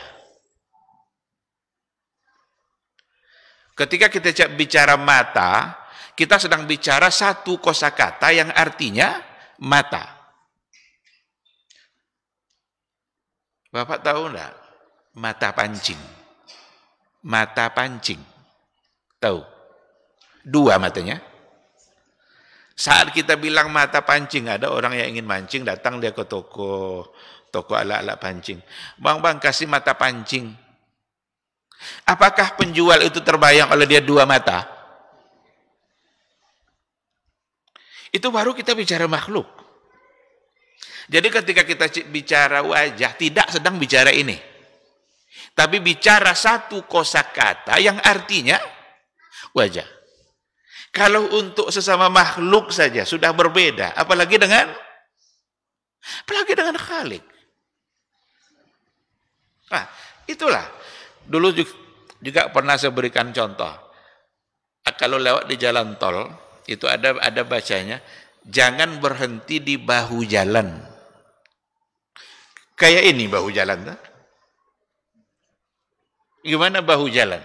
Ketika kita bicara mata, kita sedang bicara satu kosakata yang artinya mata. Bapak tahu enggak? Mata pancing. Mata pancing. Tahu? Dua matanya. Saat kita bilang mata pancing, ada orang yang ingin mancing datang dia ke toko toko ala-ala pancing. Bang, bang kasih mata pancing. Apakah penjual itu terbayang oleh dia dua mata? Itu baru kita bicara makhluk. Jadi ketika kita bicara wajah, tidak sedang bicara ini. Tapi bicara satu kosakata yang artinya wajah. Kalau untuk sesama makhluk saja sudah berbeda, apalagi dengan apalagi dengan khalik. Nah, itulah Dulu juga pernah saya berikan contoh. Ah, kalau lewat di jalan tol, itu ada ada bacanya, jangan berhenti di bahu jalan. Kayak ini bahu jalan. Tuh. Gimana bahu jalan?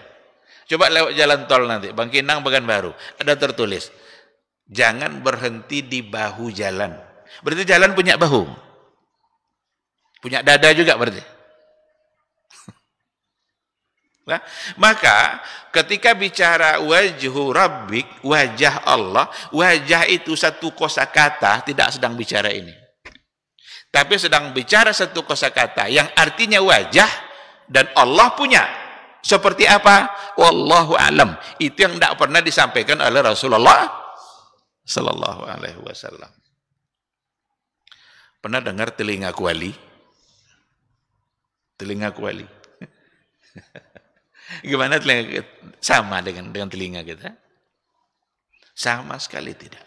Coba lewat jalan tol nanti, Bangkinang Pekanbaru, ada tertulis, jangan berhenti di bahu jalan. Berarti jalan punya bahu. Punya dada juga berarti. Nah, maka ketika bicara wajhu rabbik, wajah Allah, wajah itu satu kosakata tidak sedang bicara ini. Tapi sedang bicara satu kosakata yang artinya wajah dan Allah punya. Seperti apa? Wallahu alam. Itu yang tidak pernah disampaikan oleh Rasulullah sallallahu alaihi wasallam. Pernah dengar telinga kuali? Telinga kuali. Gimana telinga sama dengan dengan telinga kita? Sama sekali tidak.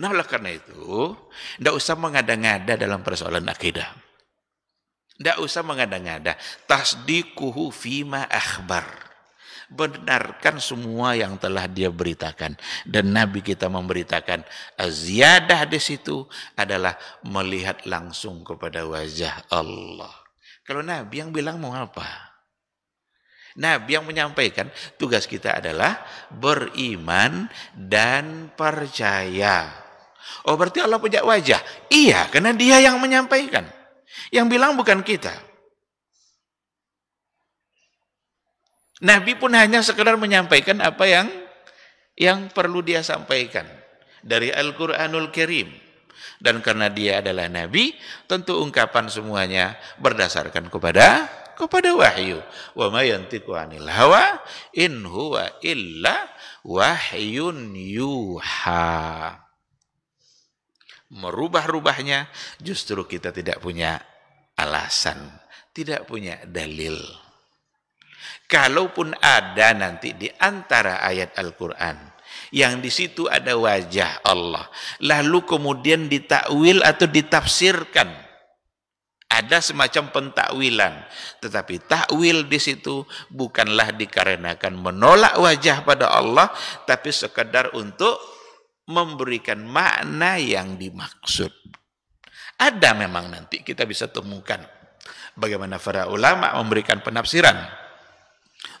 Nah oleh karena itu, tidak usah mengada-ngada dalam persoalan akidah. Tidak usah mengada-ngada. Tasdikuhu fima akhbar. Benarkan semua yang telah dia beritakan. Dan Nabi kita memberitakan. Ziyadah di situ adalah melihat langsung kepada wajah Allah. Kalau Nabi yang bilang mau apa? Nabi yang menyampaikan tugas kita adalah beriman dan percaya. Oh berarti Allah punya wajah? Iya, karena dia yang menyampaikan. Yang bilang bukan kita. Nabi pun hanya sekedar menyampaikan apa yang yang perlu dia sampaikan dari Al-Qur'anul Kirim. Dan karena dia adalah nabi, tentu ungkapan semuanya berdasarkan kepada kepada wahyu. Wa ma yantiqu anil hawa in huwa illa wahyun yuha. Merubah-rubahnya justru kita tidak punya alasan, tidak punya dalil. Kalaupun ada nanti di antara ayat Al-Quran yang di situ ada wajah Allah, lalu kemudian ditakwil atau ditafsirkan ada semacam pentakwilan tetapi takwil di situ bukanlah dikarenakan menolak wajah pada Allah tapi sekedar untuk memberikan makna yang dimaksud ada memang nanti kita bisa temukan bagaimana para ulama memberikan penafsiran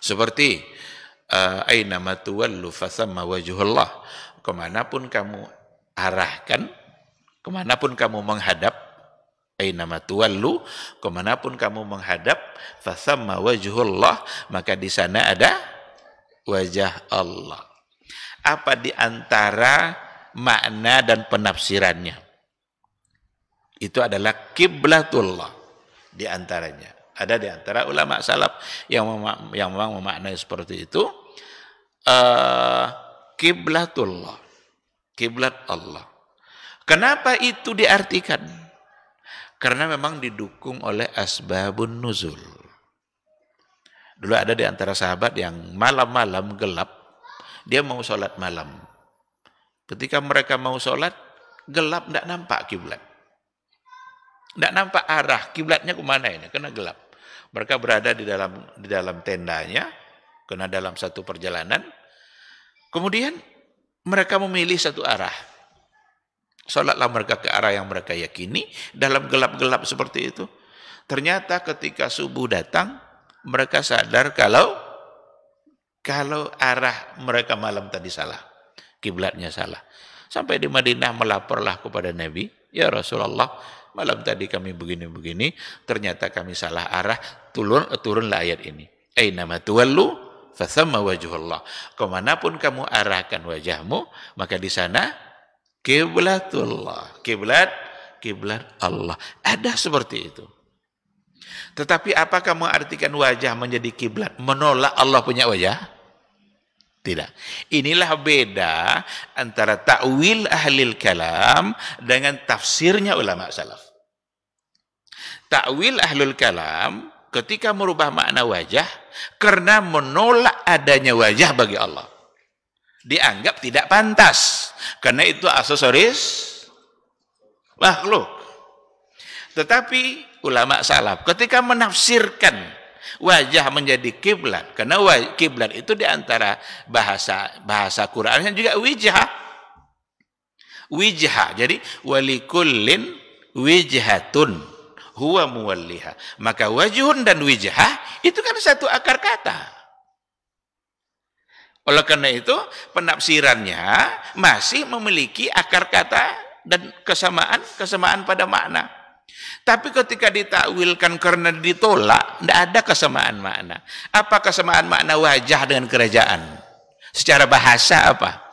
seperti eh, aina matuwallu fasamma wajhullah kemanapun kamu arahkan kemanapun kamu menghadap Ainama tuwallu, kemanapun kamu menghadap, fathamma wajhullah, maka di sana ada wajah Allah. Apa di antara makna dan penafsirannya? Itu adalah kiblatullah di antaranya. Ada di antara ulama salaf yang yang memang memaknai seperti itu uh, eh, kiblatullah, kiblat Allah. Kenapa itu diartikan? Karena memang didukung oleh asbabun nuzul. Dulu ada di antara sahabat yang malam-malam gelap, dia mau sholat malam. Ketika mereka mau sholat, gelap tidak nampak kiblat. Tidak nampak arah kiblatnya ke mana ini, karena gelap. Mereka berada di dalam di dalam tendanya, karena dalam satu perjalanan. Kemudian mereka memilih satu arah. Sholatlah mereka ke arah yang mereka yakini dalam gelap-gelap seperti itu. Ternyata ketika subuh datang, mereka sadar kalau kalau arah mereka malam tadi salah. Kiblatnya salah. Sampai di Madinah melaporlah kepada Nabi, "Ya Rasulullah, malam tadi kami begini-begini, ternyata kami salah arah, turun turunlah ayat ini. Aina matuwallu fathamma wajuhullah. Kemanapun kamu arahkan wajahmu, maka di sana Kiblatullah. Kiblat, kiblat Allah. Ada seperti itu. Tetapi apakah mengartikan wajah menjadi kiblat menolak Allah punya wajah? Tidak. Inilah beda antara takwil ahlil kalam dengan tafsirnya ulama salaf. Takwil ahlul kalam ketika merubah makna wajah karena menolak adanya wajah bagi Allah dianggap tidak pantas karena itu aksesoris makhluk. Tetapi ulama salaf ketika menafsirkan wajah menjadi kiblat karena kiblat itu diantara bahasa bahasa Quran yang juga wijah wijah jadi walikullin wijhatun huwa muwalliha maka wajhun dan wijah itu kan satu akar kata oleh karena itu, penafsirannya masih memiliki akar kata dan kesamaan-kesamaan pada makna. Tapi ketika ditakwilkan karena ditolak, tidak ada kesamaan makna. Apa kesamaan makna wajah dengan kerajaan? Secara bahasa apa?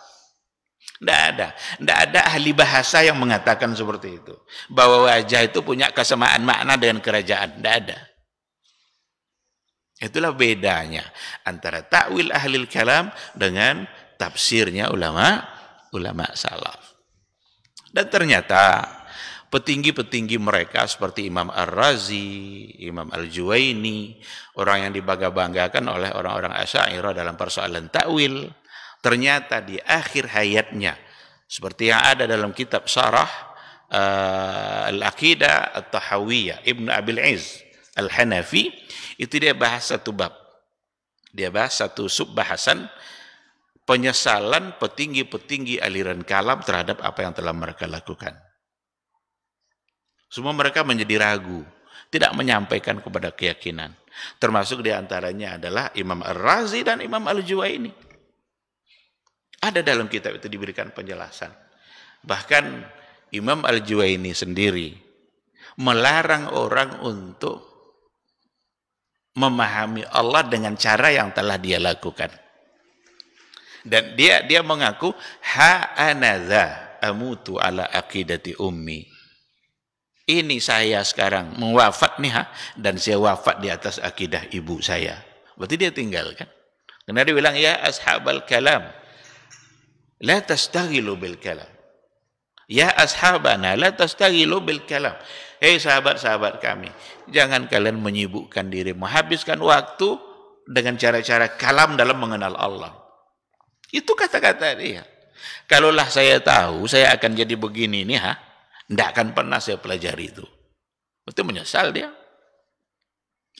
Tidak ada. Tidak ada ahli bahasa yang mengatakan seperti itu. Bahwa wajah itu punya kesamaan makna dengan kerajaan. Tidak ada. Itulah bedanya antara takwil ahlil kalam dengan tafsirnya ulama ulama salaf. Dan ternyata petinggi-petinggi mereka seperti Imam Ar-Razi, Imam Al-Juwaini, orang yang dibangga-banggakan oleh orang-orang Asy'ariyah dalam persoalan takwil, ternyata di akhir hayatnya seperti yang ada dalam kitab Sarah uh, Al-Aqidah At-Tahawiyah Ibnu Abil Izz Al-Hanafi itu dia bahas satu bab. Dia bahas satu sub bahasan penyesalan petinggi-petinggi aliran kalam terhadap apa yang telah mereka lakukan. Semua mereka menjadi ragu, tidak menyampaikan kepada keyakinan. Termasuk diantaranya adalah Imam Ar-Razi dan Imam Al-Juwaini. Ada dalam kitab itu diberikan penjelasan. Bahkan Imam Al-Juwaini sendiri melarang orang untuk memahami Allah dengan cara yang telah dia lakukan. Dan dia dia mengaku ha anadha amutu ala aqidati ummi. Ini saya sekarang mewafat nih ha dan saya wafat di atas akidah ibu saya. Berarti dia tinggal kan? Karena dia bilang ya ashabal kalam la tastaghilu bil kalam. Ya ashabana la tastaghilu bil kalam. Hei sahabat-sahabat kami, jangan kalian menyibukkan diri, menghabiskan waktu dengan cara-cara kalam dalam mengenal Allah. Itu kata-kata dia. Kalaulah saya tahu saya akan jadi begini nih ha, tidak akan pernah saya pelajari itu. Itu menyesal dia.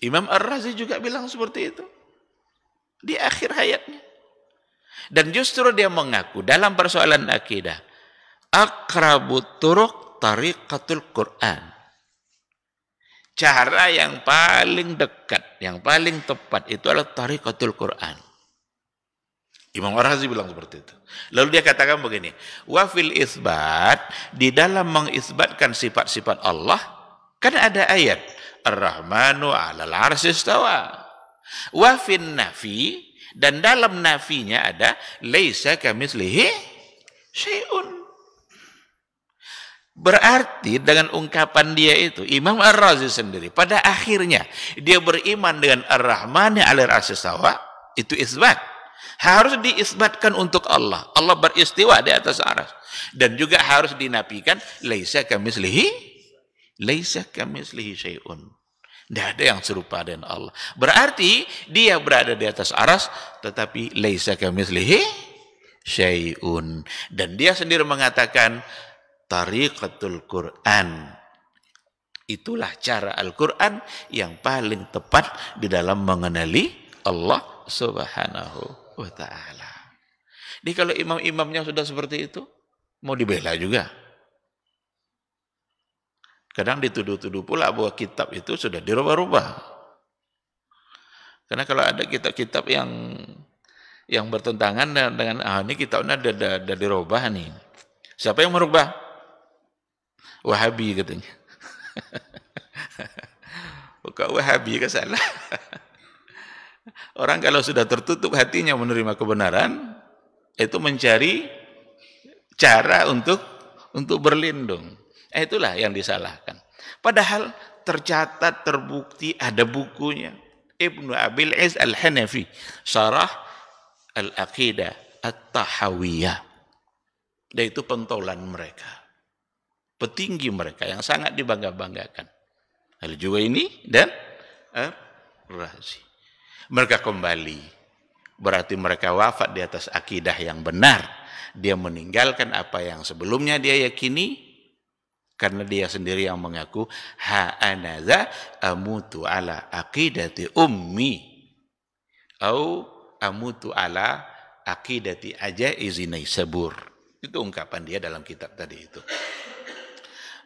Imam Ar-Razi juga bilang seperti itu. Di akhir hayatnya. Dan justru dia mengaku dalam persoalan akidah. Akrabu turuk tariqatul Quran cara yang paling dekat, yang paling tepat itu adalah tarikatul Quran. Imam Ar-Razi bilang seperti itu. Lalu dia katakan begini, wafil isbat, di dalam mengisbatkan sifat-sifat Allah, kan ada ayat, Ar-Rahmanu alal arsistawa. Wafin nafi, dan dalam nafinya ada, leisa kamislihi syai'un. Berarti dengan ungkapan dia itu, Imam Ar-Razi sendiri, pada akhirnya dia beriman dengan Ar-Rahmani alir asistawa, itu isbat. Harus diisbatkan untuk Allah. Allah beristiwa di atas aras. Dan juga harus dinapikan Laisa kamislihi, Laisa kamislihi syai'un. Tidak ada yang serupa dengan Allah. Berarti dia berada di atas aras, tetapi Laisa kamislihi syai'un. Dan dia sendiri mengatakan, tariqatul Quran. Itulah cara Al-Quran yang paling tepat di dalam mengenali Allah subhanahu wa ta'ala. Jadi kalau imam-imamnya sudah seperti itu, mau dibela juga. Kadang dituduh-tuduh pula bahwa kitab itu sudah dirubah-rubah. Karena kalau ada kitab-kitab yang yang bertentangan dengan ah ini kitabnya ada dirubah nih. Siapa yang merubah? Wahabi katanya. Bukan oh, Wahabi ke salah. Orang kalau sudah tertutup hatinya menerima kebenaran, itu mencari cara untuk untuk berlindung. Eh, itulah yang disalahkan. Padahal tercatat, terbukti, ada bukunya. Ibnu Abil Is Al-Hanafi, Sarah Al-Aqidah At-Tahawiyah. Dan itu pentolan mereka petinggi mereka yang sangat dibangga-banggakan. Lalu juga ini dan Ar-Razi. Eh, mereka kembali. Berarti mereka wafat di atas akidah yang benar. Dia meninggalkan apa yang sebelumnya dia yakini karena dia sendiri yang mengaku ha anaza amutu ala aqidati ummi au amutu ala aqidati aja izinai sabur. Itu ungkapan dia dalam kitab tadi itu.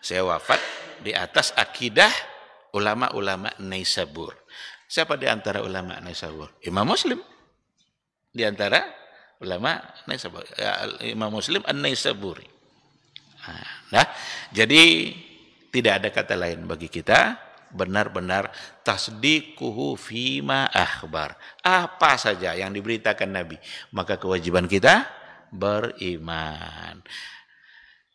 Saya wafat di atas akidah ulama-ulama Naisabur. Siapa di antara ulama Naisabur? Imam Muslim. Di antara ulama Naisabur. Ya, Imam Muslim An-Naisaburi. Ah, nah, jadi tidak ada kata lain bagi kita benar-benar tasdikuhu fima akhbar. Apa saja yang diberitakan Nabi, maka kewajiban kita beriman.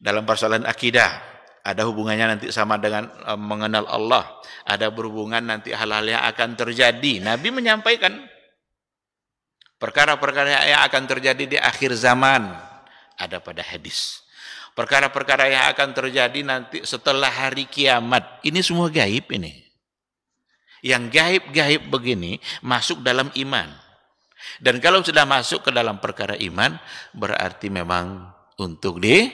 Dalam persoalan akidah, ada hubungannya nanti sama dengan e, mengenal Allah, ada berhubungan nanti hal-hal yang akan terjadi. Nabi menyampaikan perkara-perkara yang akan terjadi di akhir zaman ada pada hadis. Perkara-perkara yang akan terjadi nanti setelah hari kiamat. Ini semua gaib ini. Yang gaib-gaib begini masuk dalam iman. Dan kalau sudah masuk ke dalam perkara iman, berarti memang untuk di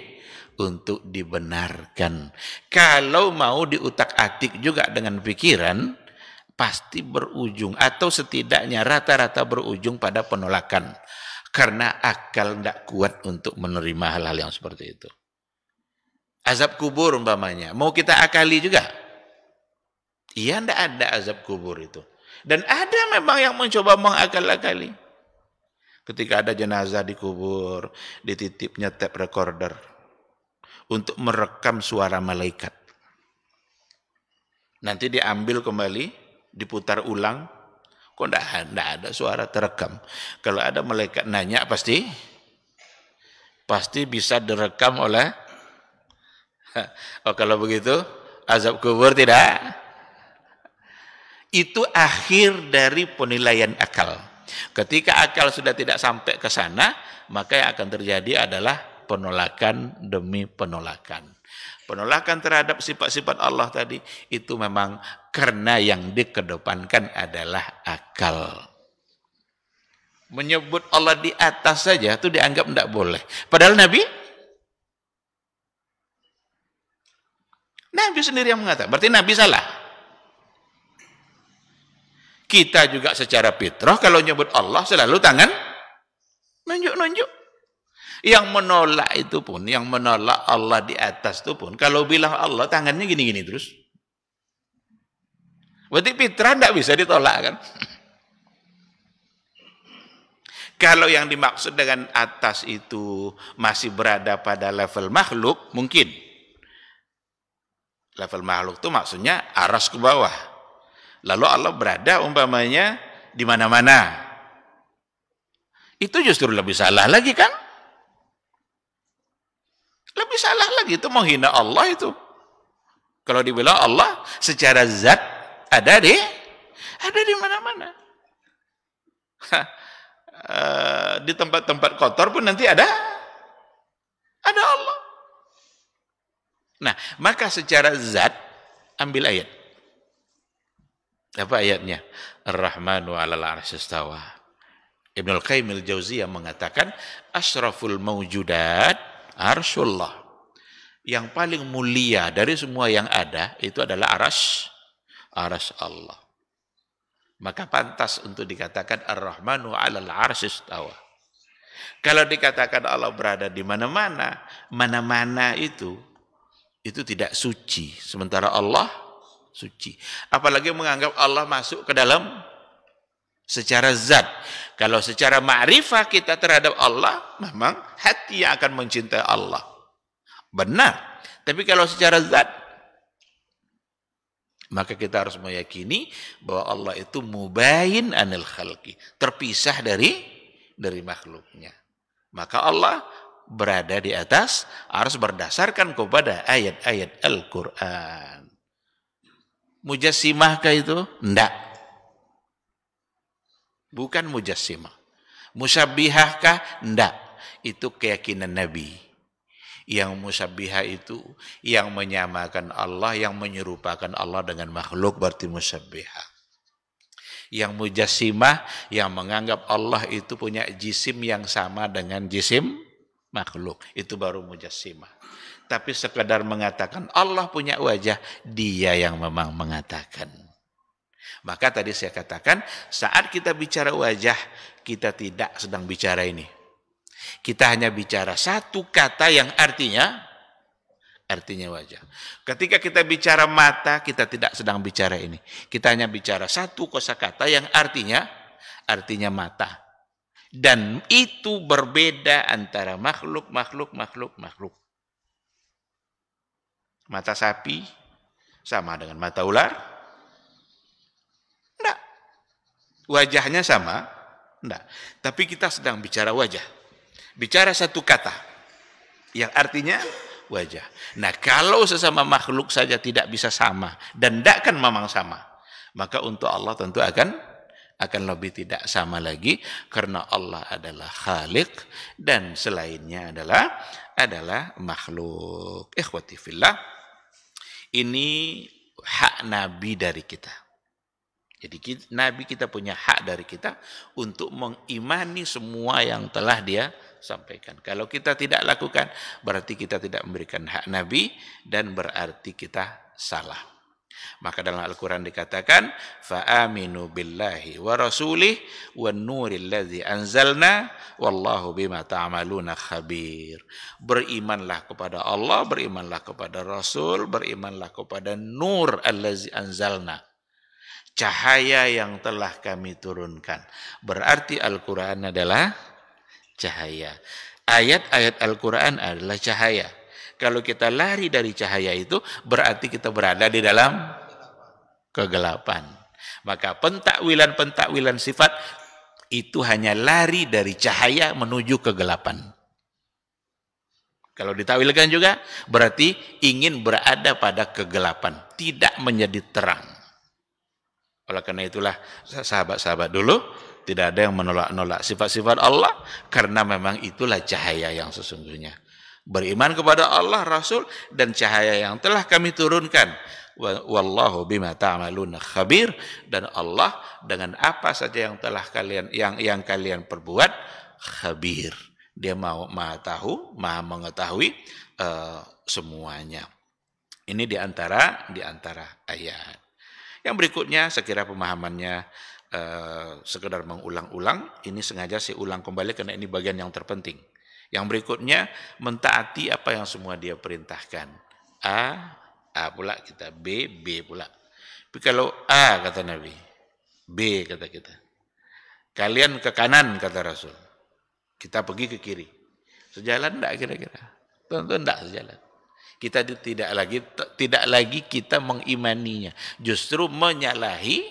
untuk dibenarkan. Kalau mau diutak-atik juga dengan pikiran, pasti berujung atau setidaknya rata-rata berujung pada penolakan. Karena akal tidak kuat untuk menerima hal-hal yang seperti itu. Azab kubur umpamanya, mau kita akali juga. Iya, tidak ada azab kubur itu. Dan ada memang yang mencoba mengakal-akali. Ketika ada jenazah dikubur, dititipnya tape recorder untuk merekam suara malaikat. Nanti diambil kembali, diputar ulang, kok enggak, enggak ada suara terekam. Kalau ada malaikat nanya pasti pasti bisa direkam oleh Oh kalau begitu azab kubur tidak? Itu akhir dari penilaian akal. Ketika akal sudah tidak sampai ke sana, maka yang akan terjadi adalah penolakan demi penolakan. Penolakan terhadap sifat-sifat Allah tadi itu memang karena yang dikedepankan adalah akal. Menyebut Allah di atas saja itu dianggap tidak boleh. Padahal Nabi Nabi sendiri yang mengatakan. Berarti Nabi salah. Kita juga secara fitrah kalau nyebut Allah selalu tangan nunjuk-nunjuk. Yang menolak itu pun, yang menolak Allah di atas itu pun, kalau bilang Allah tangannya gini-gini terus. Berarti fitrah tidak bisa ditolak kan? Kalau yang dimaksud dengan atas itu masih berada pada level makhluk, mungkin. Level makhluk itu maksudnya aras ke bawah. Lalu Allah berada umpamanya di mana-mana. Itu justru lebih salah lagi kan? Lebih salah lagi itu menghina Allah itu. Kalau dibilang Allah secara zat ada di ada di mana-mana. Eh, di tempat-tempat kotor pun nanti ada ada Allah. Nah, maka secara zat ambil ayat. Apa ayatnya? Ar-Rahmanu 'alal 'arsy Ibnul Ibnu Qayyim al-Jauziyah mengatakan asraful maujudat arsyullah. Yang paling mulia dari semua yang ada itu adalah aras aras Allah. Maka pantas untuk dikatakan Ar-Rahmanu 'alal 'arsyistawa. Kalau dikatakan Allah berada di mana-mana, mana-mana itu itu tidak suci, sementara Allah suci. Apalagi menganggap Allah masuk ke dalam secara zat. Kalau secara ma'rifah kita terhadap Allah, memang hati yang akan mencintai Allah. Benar. Tapi kalau secara zat, maka kita harus meyakini bahwa Allah itu mubayin anil khalqi, terpisah dari dari makhluknya. Maka Allah berada di atas harus berdasarkan kepada ayat-ayat Al-Qur'an. Mujassimahkah itu? tidak Bukan mujassimah. Musabbihahkah? Tidak. Itu keyakinan Nabi. Yang musabihah itu yang menyamakan Allah, yang menyerupakan Allah dengan makhluk berarti musabihah. Yang mujassimah yang menganggap Allah itu punya jisim yang sama dengan jisim makhluk. Itu baru mujassimah. Tapi sekadar mengatakan Allah punya wajah, dia yang memang mengatakan. Maka tadi saya katakan saat kita bicara wajah kita tidak sedang bicara ini. Kita hanya bicara satu kata yang artinya artinya wajah. Ketika kita bicara mata kita tidak sedang bicara ini. Kita hanya bicara satu kosakata yang artinya artinya mata. Dan itu berbeda antara makhluk, makhluk, makhluk, makhluk. Mata sapi sama dengan mata ular, Wajahnya sama? Enggak. Tapi kita sedang bicara wajah. Bicara satu kata. Yang artinya wajah. Nah kalau sesama makhluk saja tidak bisa sama dan tidak kan memang sama, maka untuk Allah tentu akan akan lebih tidak sama lagi karena Allah adalah khalik dan selainnya adalah adalah makhluk. Ikhwati fillah. Ini hak nabi dari kita. Jadi kita, Nabi kita punya hak dari kita untuk mengimani semua yang telah dia sampaikan. Kalau kita tidak lakukan, berarti kita tidak memberikan hak Nabi dan berarti kita salah. Maka dalam Al-Quran dikatakan, فَآمِنُوا بِاللَّهِ وَرَسُولِهِ وَالنُّورِ الَّذِي أَنْزَلْنَا وَاللَّهُ بِمَا تَعْمَلُونَ خَبِيرٌ Berimanlah kepada Allah, berimanlah kepada Rasul, berimanlah kepada Nur الَّذِي أَنْزَلْنَا cahaya yang telah kami turunkan. Berarti Al-Quran adalah cahaya. Ayat-ayat Al-Quran adalah cahaya. Kalau kita lari dari cahaya itu, berarti kita berada di dalam kegelapan. Maka pentakwilan-pentakwilan sifat itu hanya lari dari cahaya menuju kegelapan. Kalau ditawilkan juga, berarti ingin berada pada kegelapan, tidak menjadi terang. Oleh karena itulah sahabat-sahabat dulu tidak ada yang menolak-nolak sifat-sifat Allah karena memang itulah cahaya yang sesungguhnya. Beriman kepada Allah, Rasul dan cahaya yang telah kami turunkan. Wallahu bima ta'maluna khabir dan Allah dengan apa saja yang telah kalian yang yang kalian perbuat khabir. Dia mau maha tahu, maha mengetahui uh, semuanya. Ini diantara diantara ayat. Yang berikutnya saya kira pemahamannya eh, sekedar mengulang-ulang, ini sengaja saya ulang kembali karena ini bagian yang terpenting. Yang berikutnya mentaati apa yang semua dia perintahkan. A, A pula kita, B, B pula. Tapi kalau A kata Nabi, B kata kita. Kalian ke kanan kata Rasul. Kita pergi ke kiri. Sejalan enggak kira-kira? Tentu enggak sejalan. Kita tidak lagi tidak lagi kita mengimaninya, justru menyalahi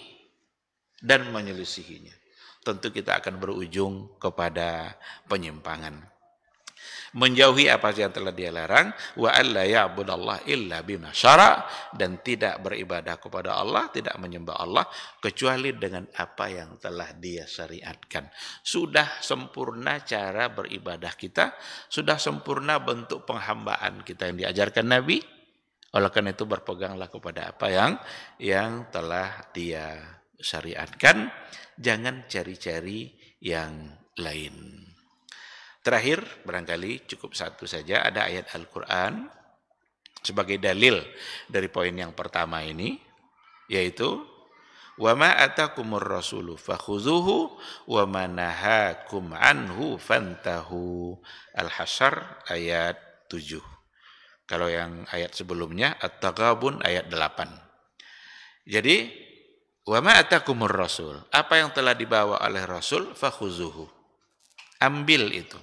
dan menyelisihinya. Tentu kita akan berujung kepada penyimpangan menjauhi apa yang telah dia larang wa alla ya'budallah illa bima syara dan tidak beribadah kepada Allah tidak menyembah Allah kecuali dengan apa yang telah dia syariatkan sudah sempurna cara beribadah kita sudah sempurna bentuk penghambaan kita yang diajarkan Nabi oleh karena itu berpeganglah kepada apa yang yang telah dia syariatkan jangan cari-cari yang lain Terakhir, barangkali cukup satu saja, ada ayat Al-Quran sebagai dalil dari poin yang pertama ini, yaitu wa ma الرَّسُولُ rasulu وَمَا wa عَنْهُ فَانْتَهُ anhu al hashar ayat 7 kalau yang ayat sebelumnya at tagabun ayat 8 jadi wa ma الرَّسُولُ rasul apa yang telah dibawa oleh rasul fakhuzuhu ambil itu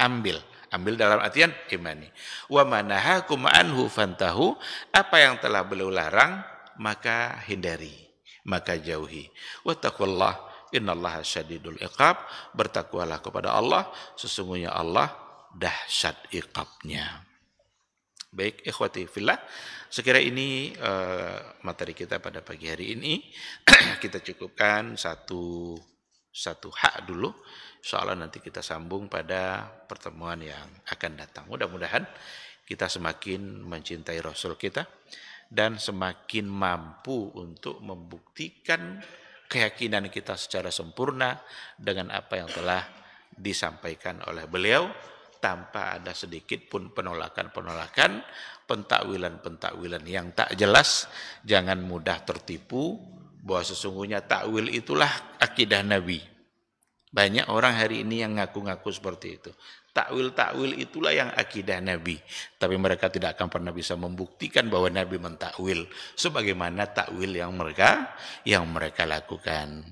ambil. Ambil dalam artian imani. Wa manahakum anhu fantahu, apa yang telah beliau larang maka hindari, maka jauhi. Wa taqwallah innallaha syadidul iqab, bertakwalah kepada Allah, sesungguhnya Allah dahsyat iqabnya. Baik, ikhwati fillah. Sekira ini uh, materi kita pada pagi hari ini. kita cukupkan satu satu hak dulu. Insya Allah nanti kita sambung pada pertemuan yang akan datang. Mudah-mudahan kita semakin mencintai Rasul kita dan semakin mampu untuk membuktikan keyakinan kita secara sempurna dengan apa yang telah disampaikan oleh beliau tanpa ada sedikit pun penolakan-penolakan, pentakwilan-pentakwilan yang tak jelas, jangan mudah tertipu bahwa sesungguhnya takwil itulah akidah Nabi. Banyak orang hari ini yang ngaku-ngaku seperti itu. Takwil-takwil itulah yang akidah Nabi. Tapi mereka tidak akan pernah bisa membuktikan bahwa Nabi mentakwil. Sebagaimana takwil yang mereka yang mereka lakukan.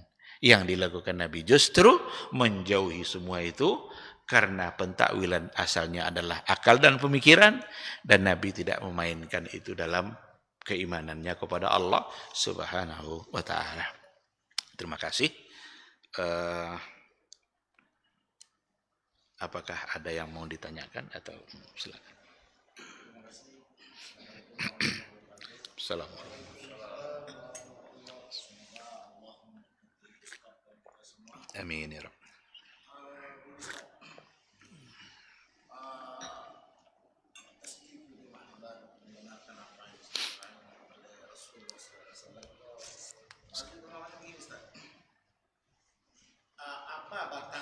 Yang dilakukan Nabi justru menjauhi semua itu karena pentakwilan asalnya adalah akal dan pemikiran dan Nabi tidak memainkan itu dalam keimanannya kepada Allah Subhanahu wa taala. Terima kasih. Uh, apakah ada yang mau ditanyakan atau silakan Assalamualaikum Amin ya Rabb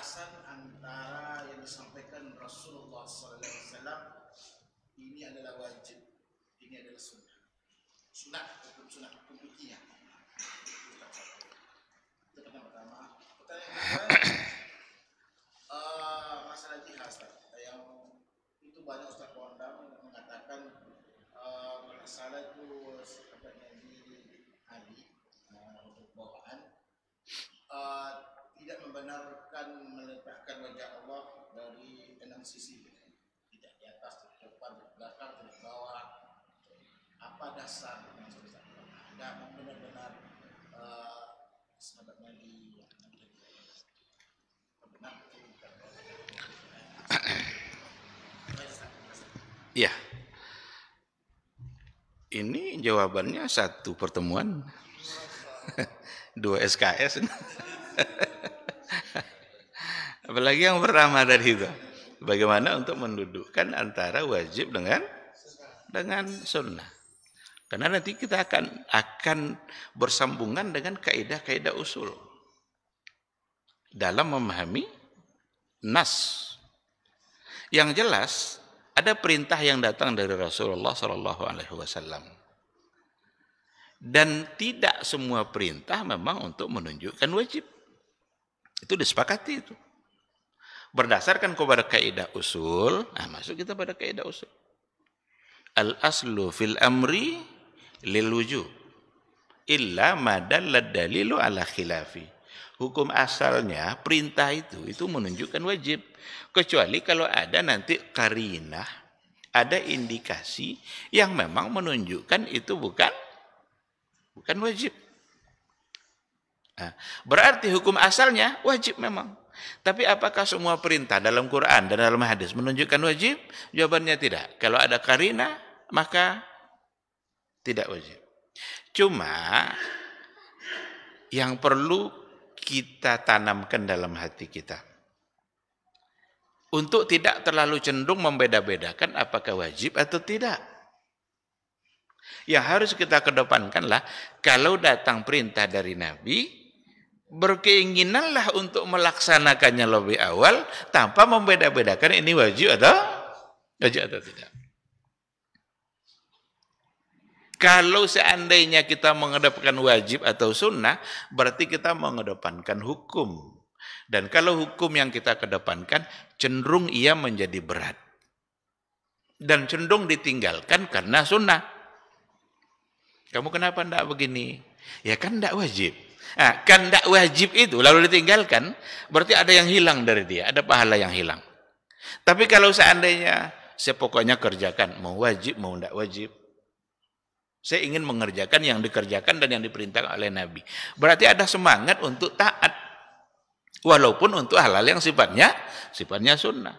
penjelasan antara yang disampaikan Rasulullah SAW ini adalah wajib, ini adalah sunnah. Sunnah, hukum sunnah, hukum fikihnya. Itu pertama-tama. Pertanyaan kedua, uh, masalah jihad, yang itu banyak Ustaz Kondam mengatakan uh, masalah itu sebenarnya di Ali, uh, eh, bawaan. Uh, tidak membenarkan meletakkan wajah Allah dari enam sisi tidak di atas di depan di belakang di bawah apa dasar yang sebesar ada benar-benar uh, di Ya, Ini jawabannya satu pertemuan. Dua SKS. Apalagi yang pertama dari itu. Bagaimana untuk mendudukkan antara wajib dengan dengan sunnah. Karena nanti kita akan akan bersambungan dengan kaidah-kaidah usul dalam memahami nas. Yang jelas ada perintah yang datang dari Rasulullah Shallallahu Alaihi Wasallam dan tidak semua perintah memang untuk menunjukkan wajib. Itu disepakati itu berdasarkan kepada kaidah usul, nah masuk kita pada kaidah usul. Al aslu fil amri lil wujub illa madalla dalilu ala khilafi. Hukum asalnya perintah itu itu menunjukkan wajib kecuali kalau ada nanti karinah, ada indikasi yang memang menunjukkan itu bukan bukan wajib. Nah, berarti hukum asalnya wajib memang. Tapi apakah semua perintah dalam Quran dan dalam hadis menunjukkan wajib? Jawabannya tidak. Kalau ada karina, maka tidak wajib. Cuma yang perlu kita tanamkan dalam hati kita untuk tidak terlalu cenderung membeda-bedakan apakah wajib atau tidak. Yang harus kita kedepankanlah kalau datang perintah dari Nabi, berkeinginanlah untuk melaksanakannya lebih awal tanpa membeda-bedakan ini wajib atau wajib atau tidak. Kalau seandainya kita mengedepankan wajib atau sunnah, berarti kita mengedepankan hukum. Dan kalau hukum yang kita kedepankan, cenderung ia menjadi berat. Dan cenderung ditinggalkan karena sunnah. Kamu kenapa tidak begini? Ya kan tidak wajib. Nah, tidak kan wajib itu lalu ditinggalkan, berarti ada yang hilang dari dia, ada pahala yang hilang. Tapi kalau seandainya saya pokoknya kerjakan, mau wajib mau tidak wajib, saya ingin mengerjakan yang dikerjakan dan yang diperintahkan oleh Nabi. Berarti ada semangat untuk taat, walaupun untuk halal yang sifatnya sifatnya sunnah.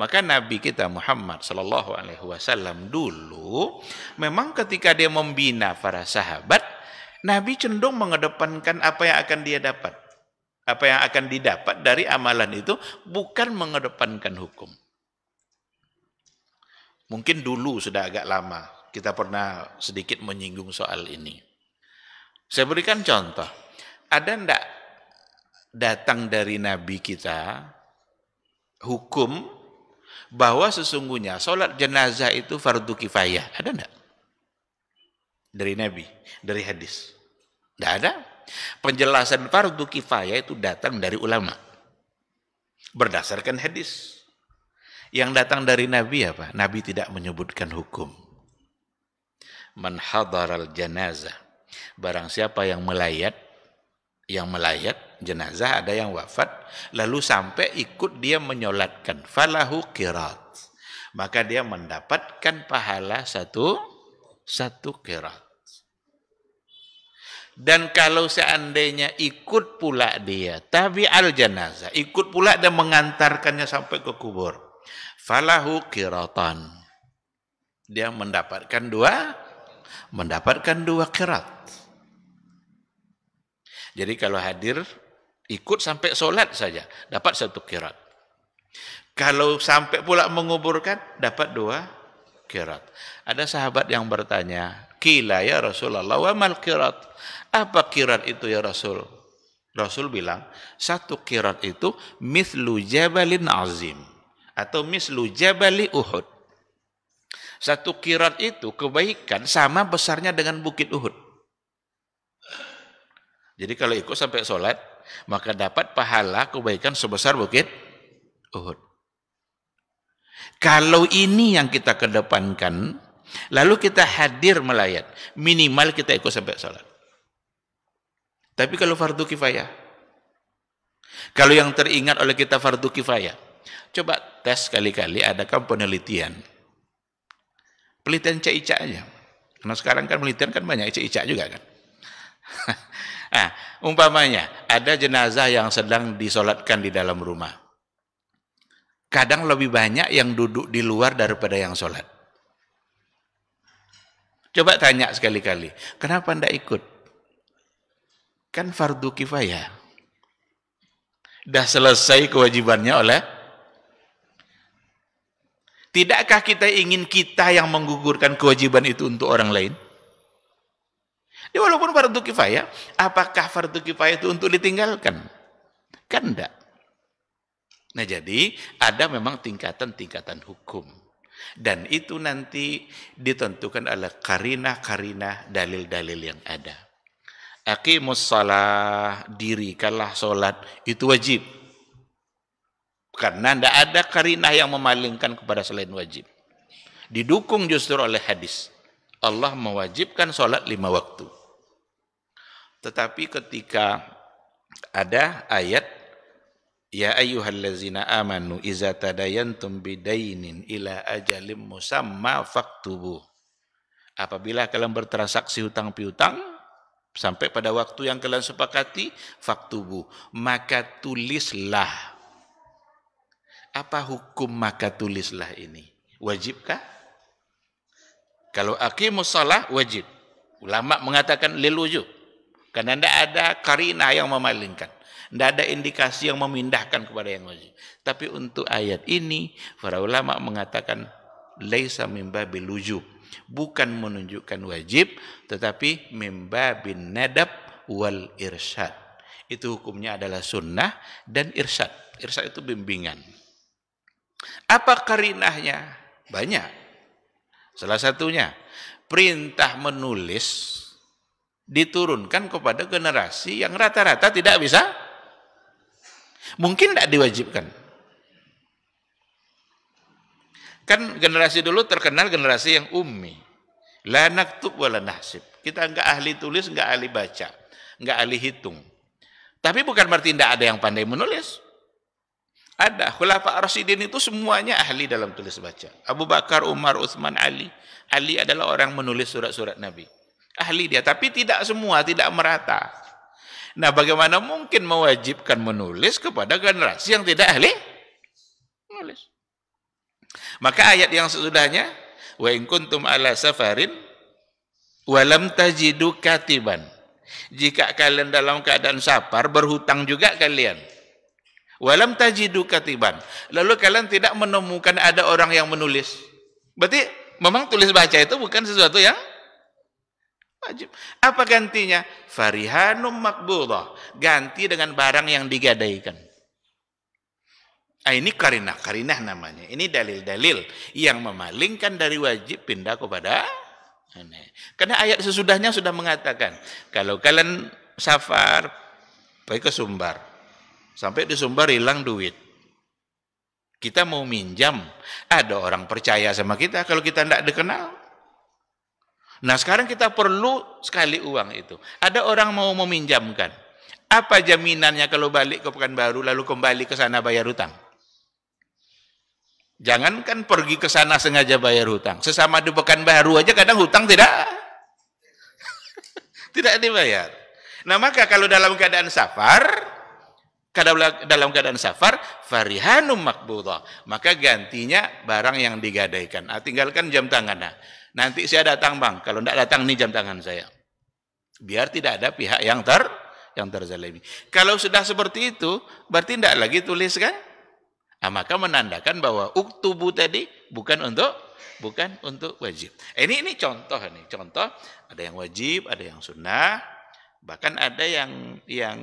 Maka Nabi kita Muhammad Shallallahu Alaihi Wasallam dulu memang ketika dia membina para sahabat Nabi cenderung mengedepankan apa yang akan dia dapat. Apa yang akan didapat dari amalan itu bukan mengedepankan hukum. Mungkin dulu sudah agak lama kita pernah sedikit menyinggung soal ini. Saya berikan contoh. Ada ndak datang dari Nabi kita hukum bahwa sesungguhnya sholat jenazah itu fardu kifayah? Ada ndak? dari Nabi, dari hadis. Tidak ada. Penjelasan fardu kifayah itu datang dari ulama. Berdasarkan hadis. Yang datang dari Nabi apa? Nabi tidak menyebutkan hukum. Man hadaral janazah. Barang siapa yang melayat, yang melayat jenazah ada yang wafat, lalu sampai ikut dia menyolatkan. Falahu kirat. Maka dia mendapatkan pahala satu satu kerat. Dan kalau seandainya ikut pula dia, tapi al jenazah ikut pula dan mengantarkannya sampai ke kubur. Falahu kiratan. Dia mendapatkan dua, mendapatkan dua kirat. Jadi kalau hadir, ikut sampai solat saja, dapat satu kirat. Kalau sampai pula menguburkan, dapat dua kirat. Ada sahabat yang bertanya, "Kila ya Rasulullah, wa mal kirat?" Apa kirat itu ya Rasul? Rasul bilang, satu kirat itu mislu jabalin azim atau mislu jabali Uhud. Satu kirat itu kebaikan sama besarnya dengan bukit Uhud. Jadi kalau ikut sampai sholat, maka dapat pahala kebaikan sebesar bukit Uhud. Kalau ini yang kita kedepankan, lalu kita hadir melayat, minimal kita ikut sampai salat. Tapi kalau fardu kifayah, kalau yang teringat oleh kita fardu kifayah, coba tes kali-kali adakah penelitian. Penelitian ica aja. Karena sekarang kan penelitian kan banyak ica-ica juga kan. nah, umpamanya ada jenazah yang sedang disolatkan di dalam rumah kadang lebih banyak yang duduk di luar daripada yang sholat. Coba tanya sekali-kali, kenapa anda ikut? Kan fardu kifayah. Dah selesai kewajibannya oleh Tidakkah kita ingin kita yang menggugurkan kewajiban itu untuk orang lain? Ya, walaupun fardu kifayah, apakah fardu kifayah itu untuk ditinggalkan? Kan enggak. Nah jadi ada memang tingkatan-tingkatan hukum. Dan itu nanti ditentukan oleh karina-karina dalil-dalil yang ada. Aqimus salah, dirikanlah solat, itu wajib. Karena tidak ada karina yang memalingkan kepada selain wajib. Didukung justru oleh hadis. Allah mewajibkan solat lima waktu. Tetapi ketika ada ayat Ya ayyuhallazina amanu iza tadayantum bidainin ila ajalim musamma faktubu. Apabila kalian bertransaksi hutang piutang sampai pada waktu yang kalian sepakati faktubu, maka tulislah. Apa hukum maka tulislah ini? Wajibkah? Kalau aqimus salah wajib. Ulama mengatakan lil wujub. Karena tidak ada karina yang memalingkan. Tidak ada indikasi yang memindahkan kepada yang wajib. Tapi untuk ayat ini, para ulama mengatakan laisa mimba bilujub. Bukan menunjukkan wajib, tetapi mimba bin nadab wal irsyad. Itu hukumnya adalah sunnah dan irsyad. Irsyad itu bimbingan. Apa karinahnya? Banyak. Salah satunya, perintah menulis diturunkan kepada generasi yang rata-rata tidak bisa Mungkin tidak diwajibkan. Kan generasi dulu terkenal generasi yang ummi. La naktub wa la Kita enggak ahli tulis, enggak ahli baca, enggak ahli hitung. Tapi bukan berarti tidak ada yang pandai menulis. Ada. Khulafa Rasidin itu semuanya ahli dalam tulis baca. Abu Bakar, Umar, Utsman, Ali. Ali adalah orang menulis surat-surat Nabi. Ahli dia, tapi tidak semua, tidak merata. Nah, bagaimana mungkin mewajibkan menulis kepada generasi yang tidak ahli menulis? Maka ayat yang sesudahnya, wa in kuntum ala safarin walam tajidu katiban. Jika kalian dalam keadaan safar berhutang juga kalian. Walam tajidu katiban. Lalu kalian tidak menemukan ada orang yang menulis. Berarti memang tulis baca itu bukan sesuatu yang Wajib. Apa gantinya? Farihanum makbudah. Ganti dengan barang yang digadaikan. Nah, ini karinah, karinah namanya. Ini dalil-dalil yang memalingkan dari wajib pindah kepada aneh. Karena ayat sesudahnya sudah mengatakan, kalau kalian safar, pergi ke Sumbar. Sampai di Sumbar hilang duit. Kita mau minjam, ada orang percaya sama kita. Kalau kita tidak dikenal, Nah sekarang kita perlu sekali uang itu. Ada orang mau meminjamkan. Apa jaminannya kalau balik ke Pekanbaru lalu kembali ke sana bayar hutang? Jangankan pergi ke sana sengaja bayar hutang. Sesama di Pekanbaru aja kadang hutang tidak tidak dibayar. Nah maka kalau dalam keadaan safar, dalam keadaan safar, farihanum makbudah. Maka gantinya barang yang digadaikan. Ah, tinggalkan jam tangan. Nah. Nanti saya datang bang, kalau tidak datang ini jam tangan saya. Biar tidak ada pihak yang ter yang terzalimi. Kalau sudah seperti itu, berarti tidak lagi tulis kan? Nah, maka menandakan bahwa uktubu tadi bukan untuk bukan untuk wajib. Eh, ini ini contoh nih, contoh ada yang wajib, ada yang sunnah, bahkan ada yang yang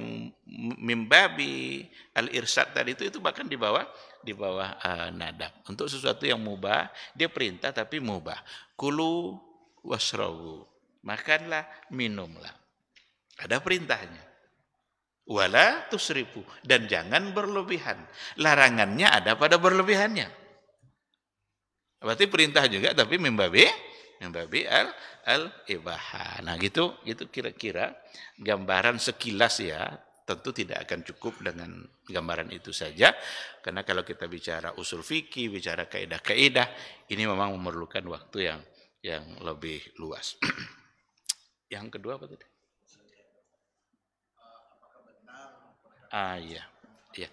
mimbabi al irsad tadi itu itu bahkan di bawah di bawah uh, eh, nadab. Untuk sesuatu yang mubah, dia perintah tapi mubah. Kulu wasrohu Makanlah, minumlah. Ada perintahnya. Wala tusrifu. Dan jangan berlebihan. Larangannya ada pada berlebihannya. Berarti perintah juga tapi membabi membabi al al ibaha. Nah gitu gitu kira-kira gambaran sekilas ya tentu tidak akan cukup dengan gambaran itu saja karena kalau kita bicara usul fikih bicara kaidah-kaidah ini memang memerlukan waktu yang yang lebih luas yang kedua apa tadi ah ya ya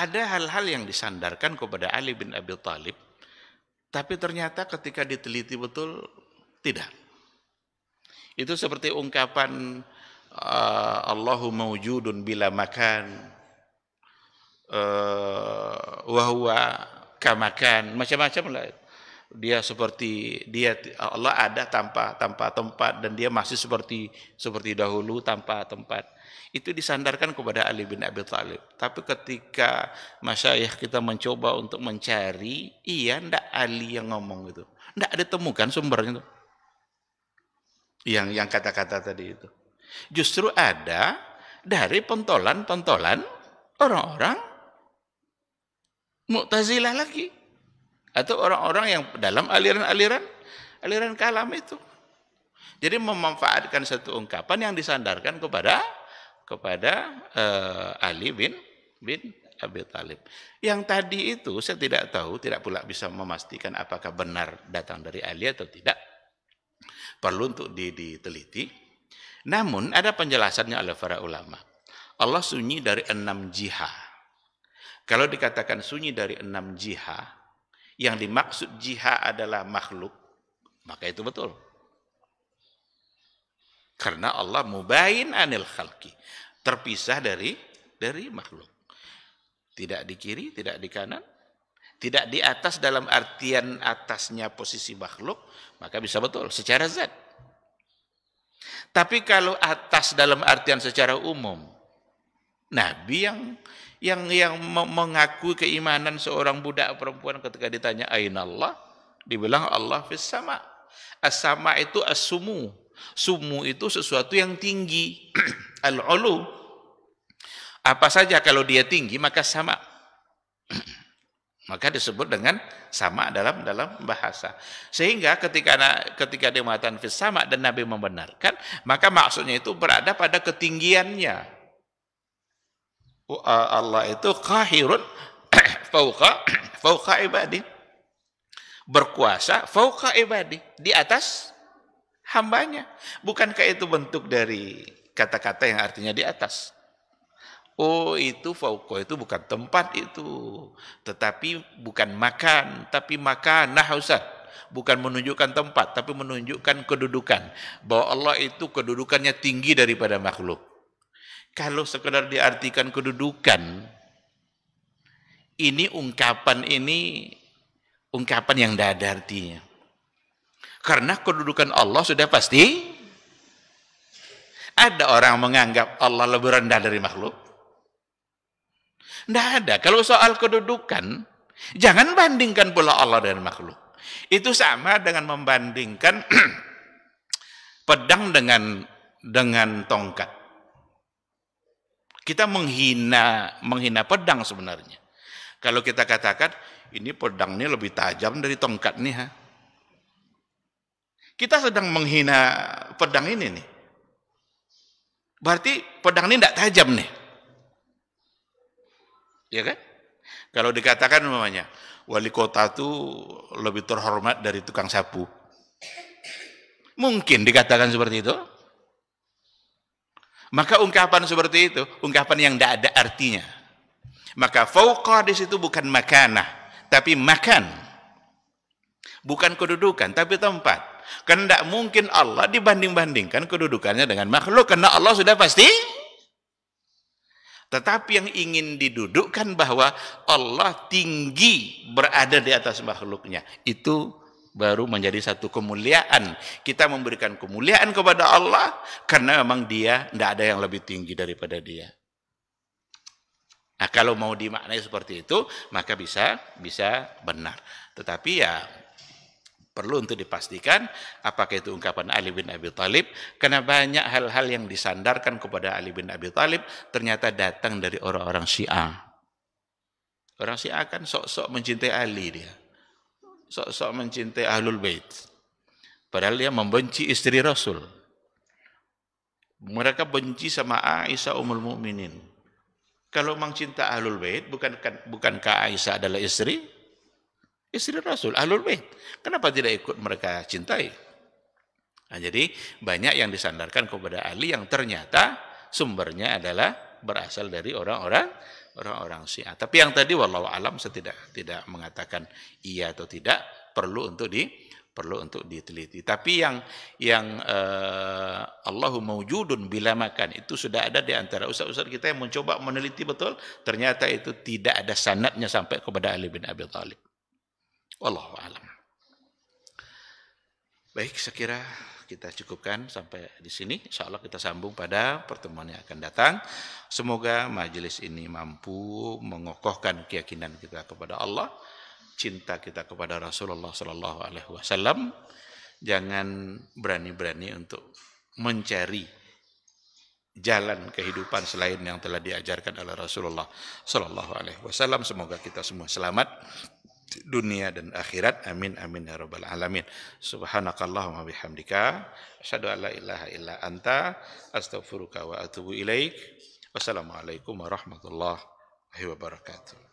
ada hal-hal yang disandarkan kepada Ali bin Abi Thalib tapi ternyata ketika diteliti betul tidak itu seperti ungkapan Ah, Allahu mawjudun bila makan uh, ah, wahwa kamakan macam-macam lah dia seperti dia Allah ada tanpa tanpa tempat dan dia masih seperti seperti dahulu tanpa tempat itu disandarkan kepada Ali bin Abi Thalib tapi ketika masyayikh kita mencoba untuk mencari iya ndak Ali yang ngomong itu ndak ditemukan sumbernya itu yang yang kata-kata tadi itu Justru ada dari pentolan-pentolan orang-orang Mu'tazilah lagi atau orang-orang yang dalam aliran-aliran aliran kalam itu. Jadi memanfaatkan satu ungkapan yang disandarkan kepada kepada uh, Ali bin bin Abi Talib. Yang tadi itu saya tidak tahu, tidak pula bisa memastikan apakah benar datang dari Ali atau tidak. Perlu untuk diteliti. Namun ada penjelasannya oleh para ulama. Allah sunyi dari enam jiha. Kalau dikatakan sunyi dari enam jiha, yang dimaksud jiha adalah makhluk, maka itu betul. Karena Allah mubain anil khalqi, terpisah dari dari makhluk. Tidak di kiri, tidak di kanan, tidak di atas dalam artian atasnya posisi makhluk, maka bisa betul secara zat. Tapi kalau atas dalam artian secara umum, Nabi yang yang yang mengakui keimanan seorang budak perempuan ketika ditanya aina Allah, dibilang Allah fis sama. As-sama itu as-sumu. Sumu itu sesuatu yang tinggi. Al-ulu. Apa saja kalau dia tinggi maka sama. Maka disebut dengan sama dalam dalam bahasa. Sehingga ketika ketika dia mengatakan fis sama dan Nabi membenarkan, maka maksudnya itu berada pada ketinggiannya. Uh, uh, Allah itu kahirun fauqa fauqa ibadi. Berkuasa fauqa ibadi, di atas hambanya. Bukankah itu bentuk dari kata-kata yang artinya di atas? Oh itu fauko itu bukan tempat itu. Tetapi bukan makan, tapi makan nah Ustaz, Bukan menunjukkan tempat, tapi menunjukkan kedudukan. Bahwa Allah itu kedudukannya tinggi daripada makhluk. Kalau sekedar diartikan kedudukan, ini ungkapan ini ungkapan yang tidak ada artinya. Karena kedudukan Allah sudah pasti ada orang menganggap Allah lebih rendah dari makhluk. Tidak ada. Kalau soal kedudukan, jangan bandingkan pula Allah dan makhluk. Itu sama dengan membandingkan pedang dengan dengan tongkat. Kita menghina menghina pedang sebenarnya. Kalau kita katakan ini pedangnya lebih tajam dari tongkat nih ha. Kita sedang menghina pedang ini nih. Berarti pedang ini tidak tajam nih. Ya kan? Kalau dikatakan namanya wali kota itu lebih terhormat dari tukang sapu. Mungkin dikatakan seperti itu. Maka ungkapan seperti itu, ungkapan yang tidak ada artinya. Maka fauqa di situ bukan makanah, tapi makan. Bukan kedudukan, tapi tempat. Karena tidak mungkin Allah dibanding-bandingkan kedudukannya dengan makhluk. Karena Allah sudah pasti tetapi yang ingin didudukkan bahwa Allah tinggi berada di atas makhluknya. Itu baru menjadi satu kemuliaan. Kita memberikan kemuliaan kepada Allah karena memang dia tidak ada yang lebih tinggi daripada dia. Nah, kalau mau dimaknai seperti itu, maka bisa bisa benar. Tetapi ya perlu untuk dipastikan apakah itu ungkapan Ali bin Abi Thalib karena banyak hal-hal yang disandarkan kepada Ali bin Abi Thalib ternyata datang dari orang-orang Syiah. Orang Syiah kan sok-sok mencintai Ali dia. Sok-sok mencintai Ahlul Bait. Padahal dia membenci istri Rasul. Mereka benci sama Aisyah Ummul Mukminin. Kalau memang cinta Ahlul Bait bukan bukankah Aisyah adalah istri Istri Rasul, Ahlul Bait. Kenapa tidak ikut mereka cintai? Nah, jadi banyak yang disandarkan kepada Ali yang ternyata sumbernya adalah berasal dari orang-orang orang-orang Syiah. Tapi yang tadi walau alam saya tidak tidak mengatakan iya atau tidak perlu untuk di perlu untuk diteliti. Tapi yang yang uh, Allahu maujudun bila makan itu sudah ada di antara usaha-usaha kita yang mencoba meneliti betul ternyata itu tidak ada sanatnya sampai kepada Ali bin Abi Thalib. Wallahu alam. Baik, sekira kita cukupkan sampai di sini. Insya Allah kita sambung pada pertemuan yang akan datang. Semoga majelis ini mampu mengokohkan keyakinan kita kepada Allah, cinta kita kepada Rasulullah Sallallahu Alaihi Wasallam. Jangan berani-berani untuk mencari jalan kehidupan selain yang telah diajarkan oleh Rasulullah Sallallahu Alaihi Wasallam. Semoga kita semua selamat dunia dan akhirat. Amin amin ya rabbal alamin. Subhanakallahumma bihamdika asyhadu an la ilaha illa anta astaghfiruka wa atubu ilaik. Wassalamualaikum warahmatullahi wabarakatuh.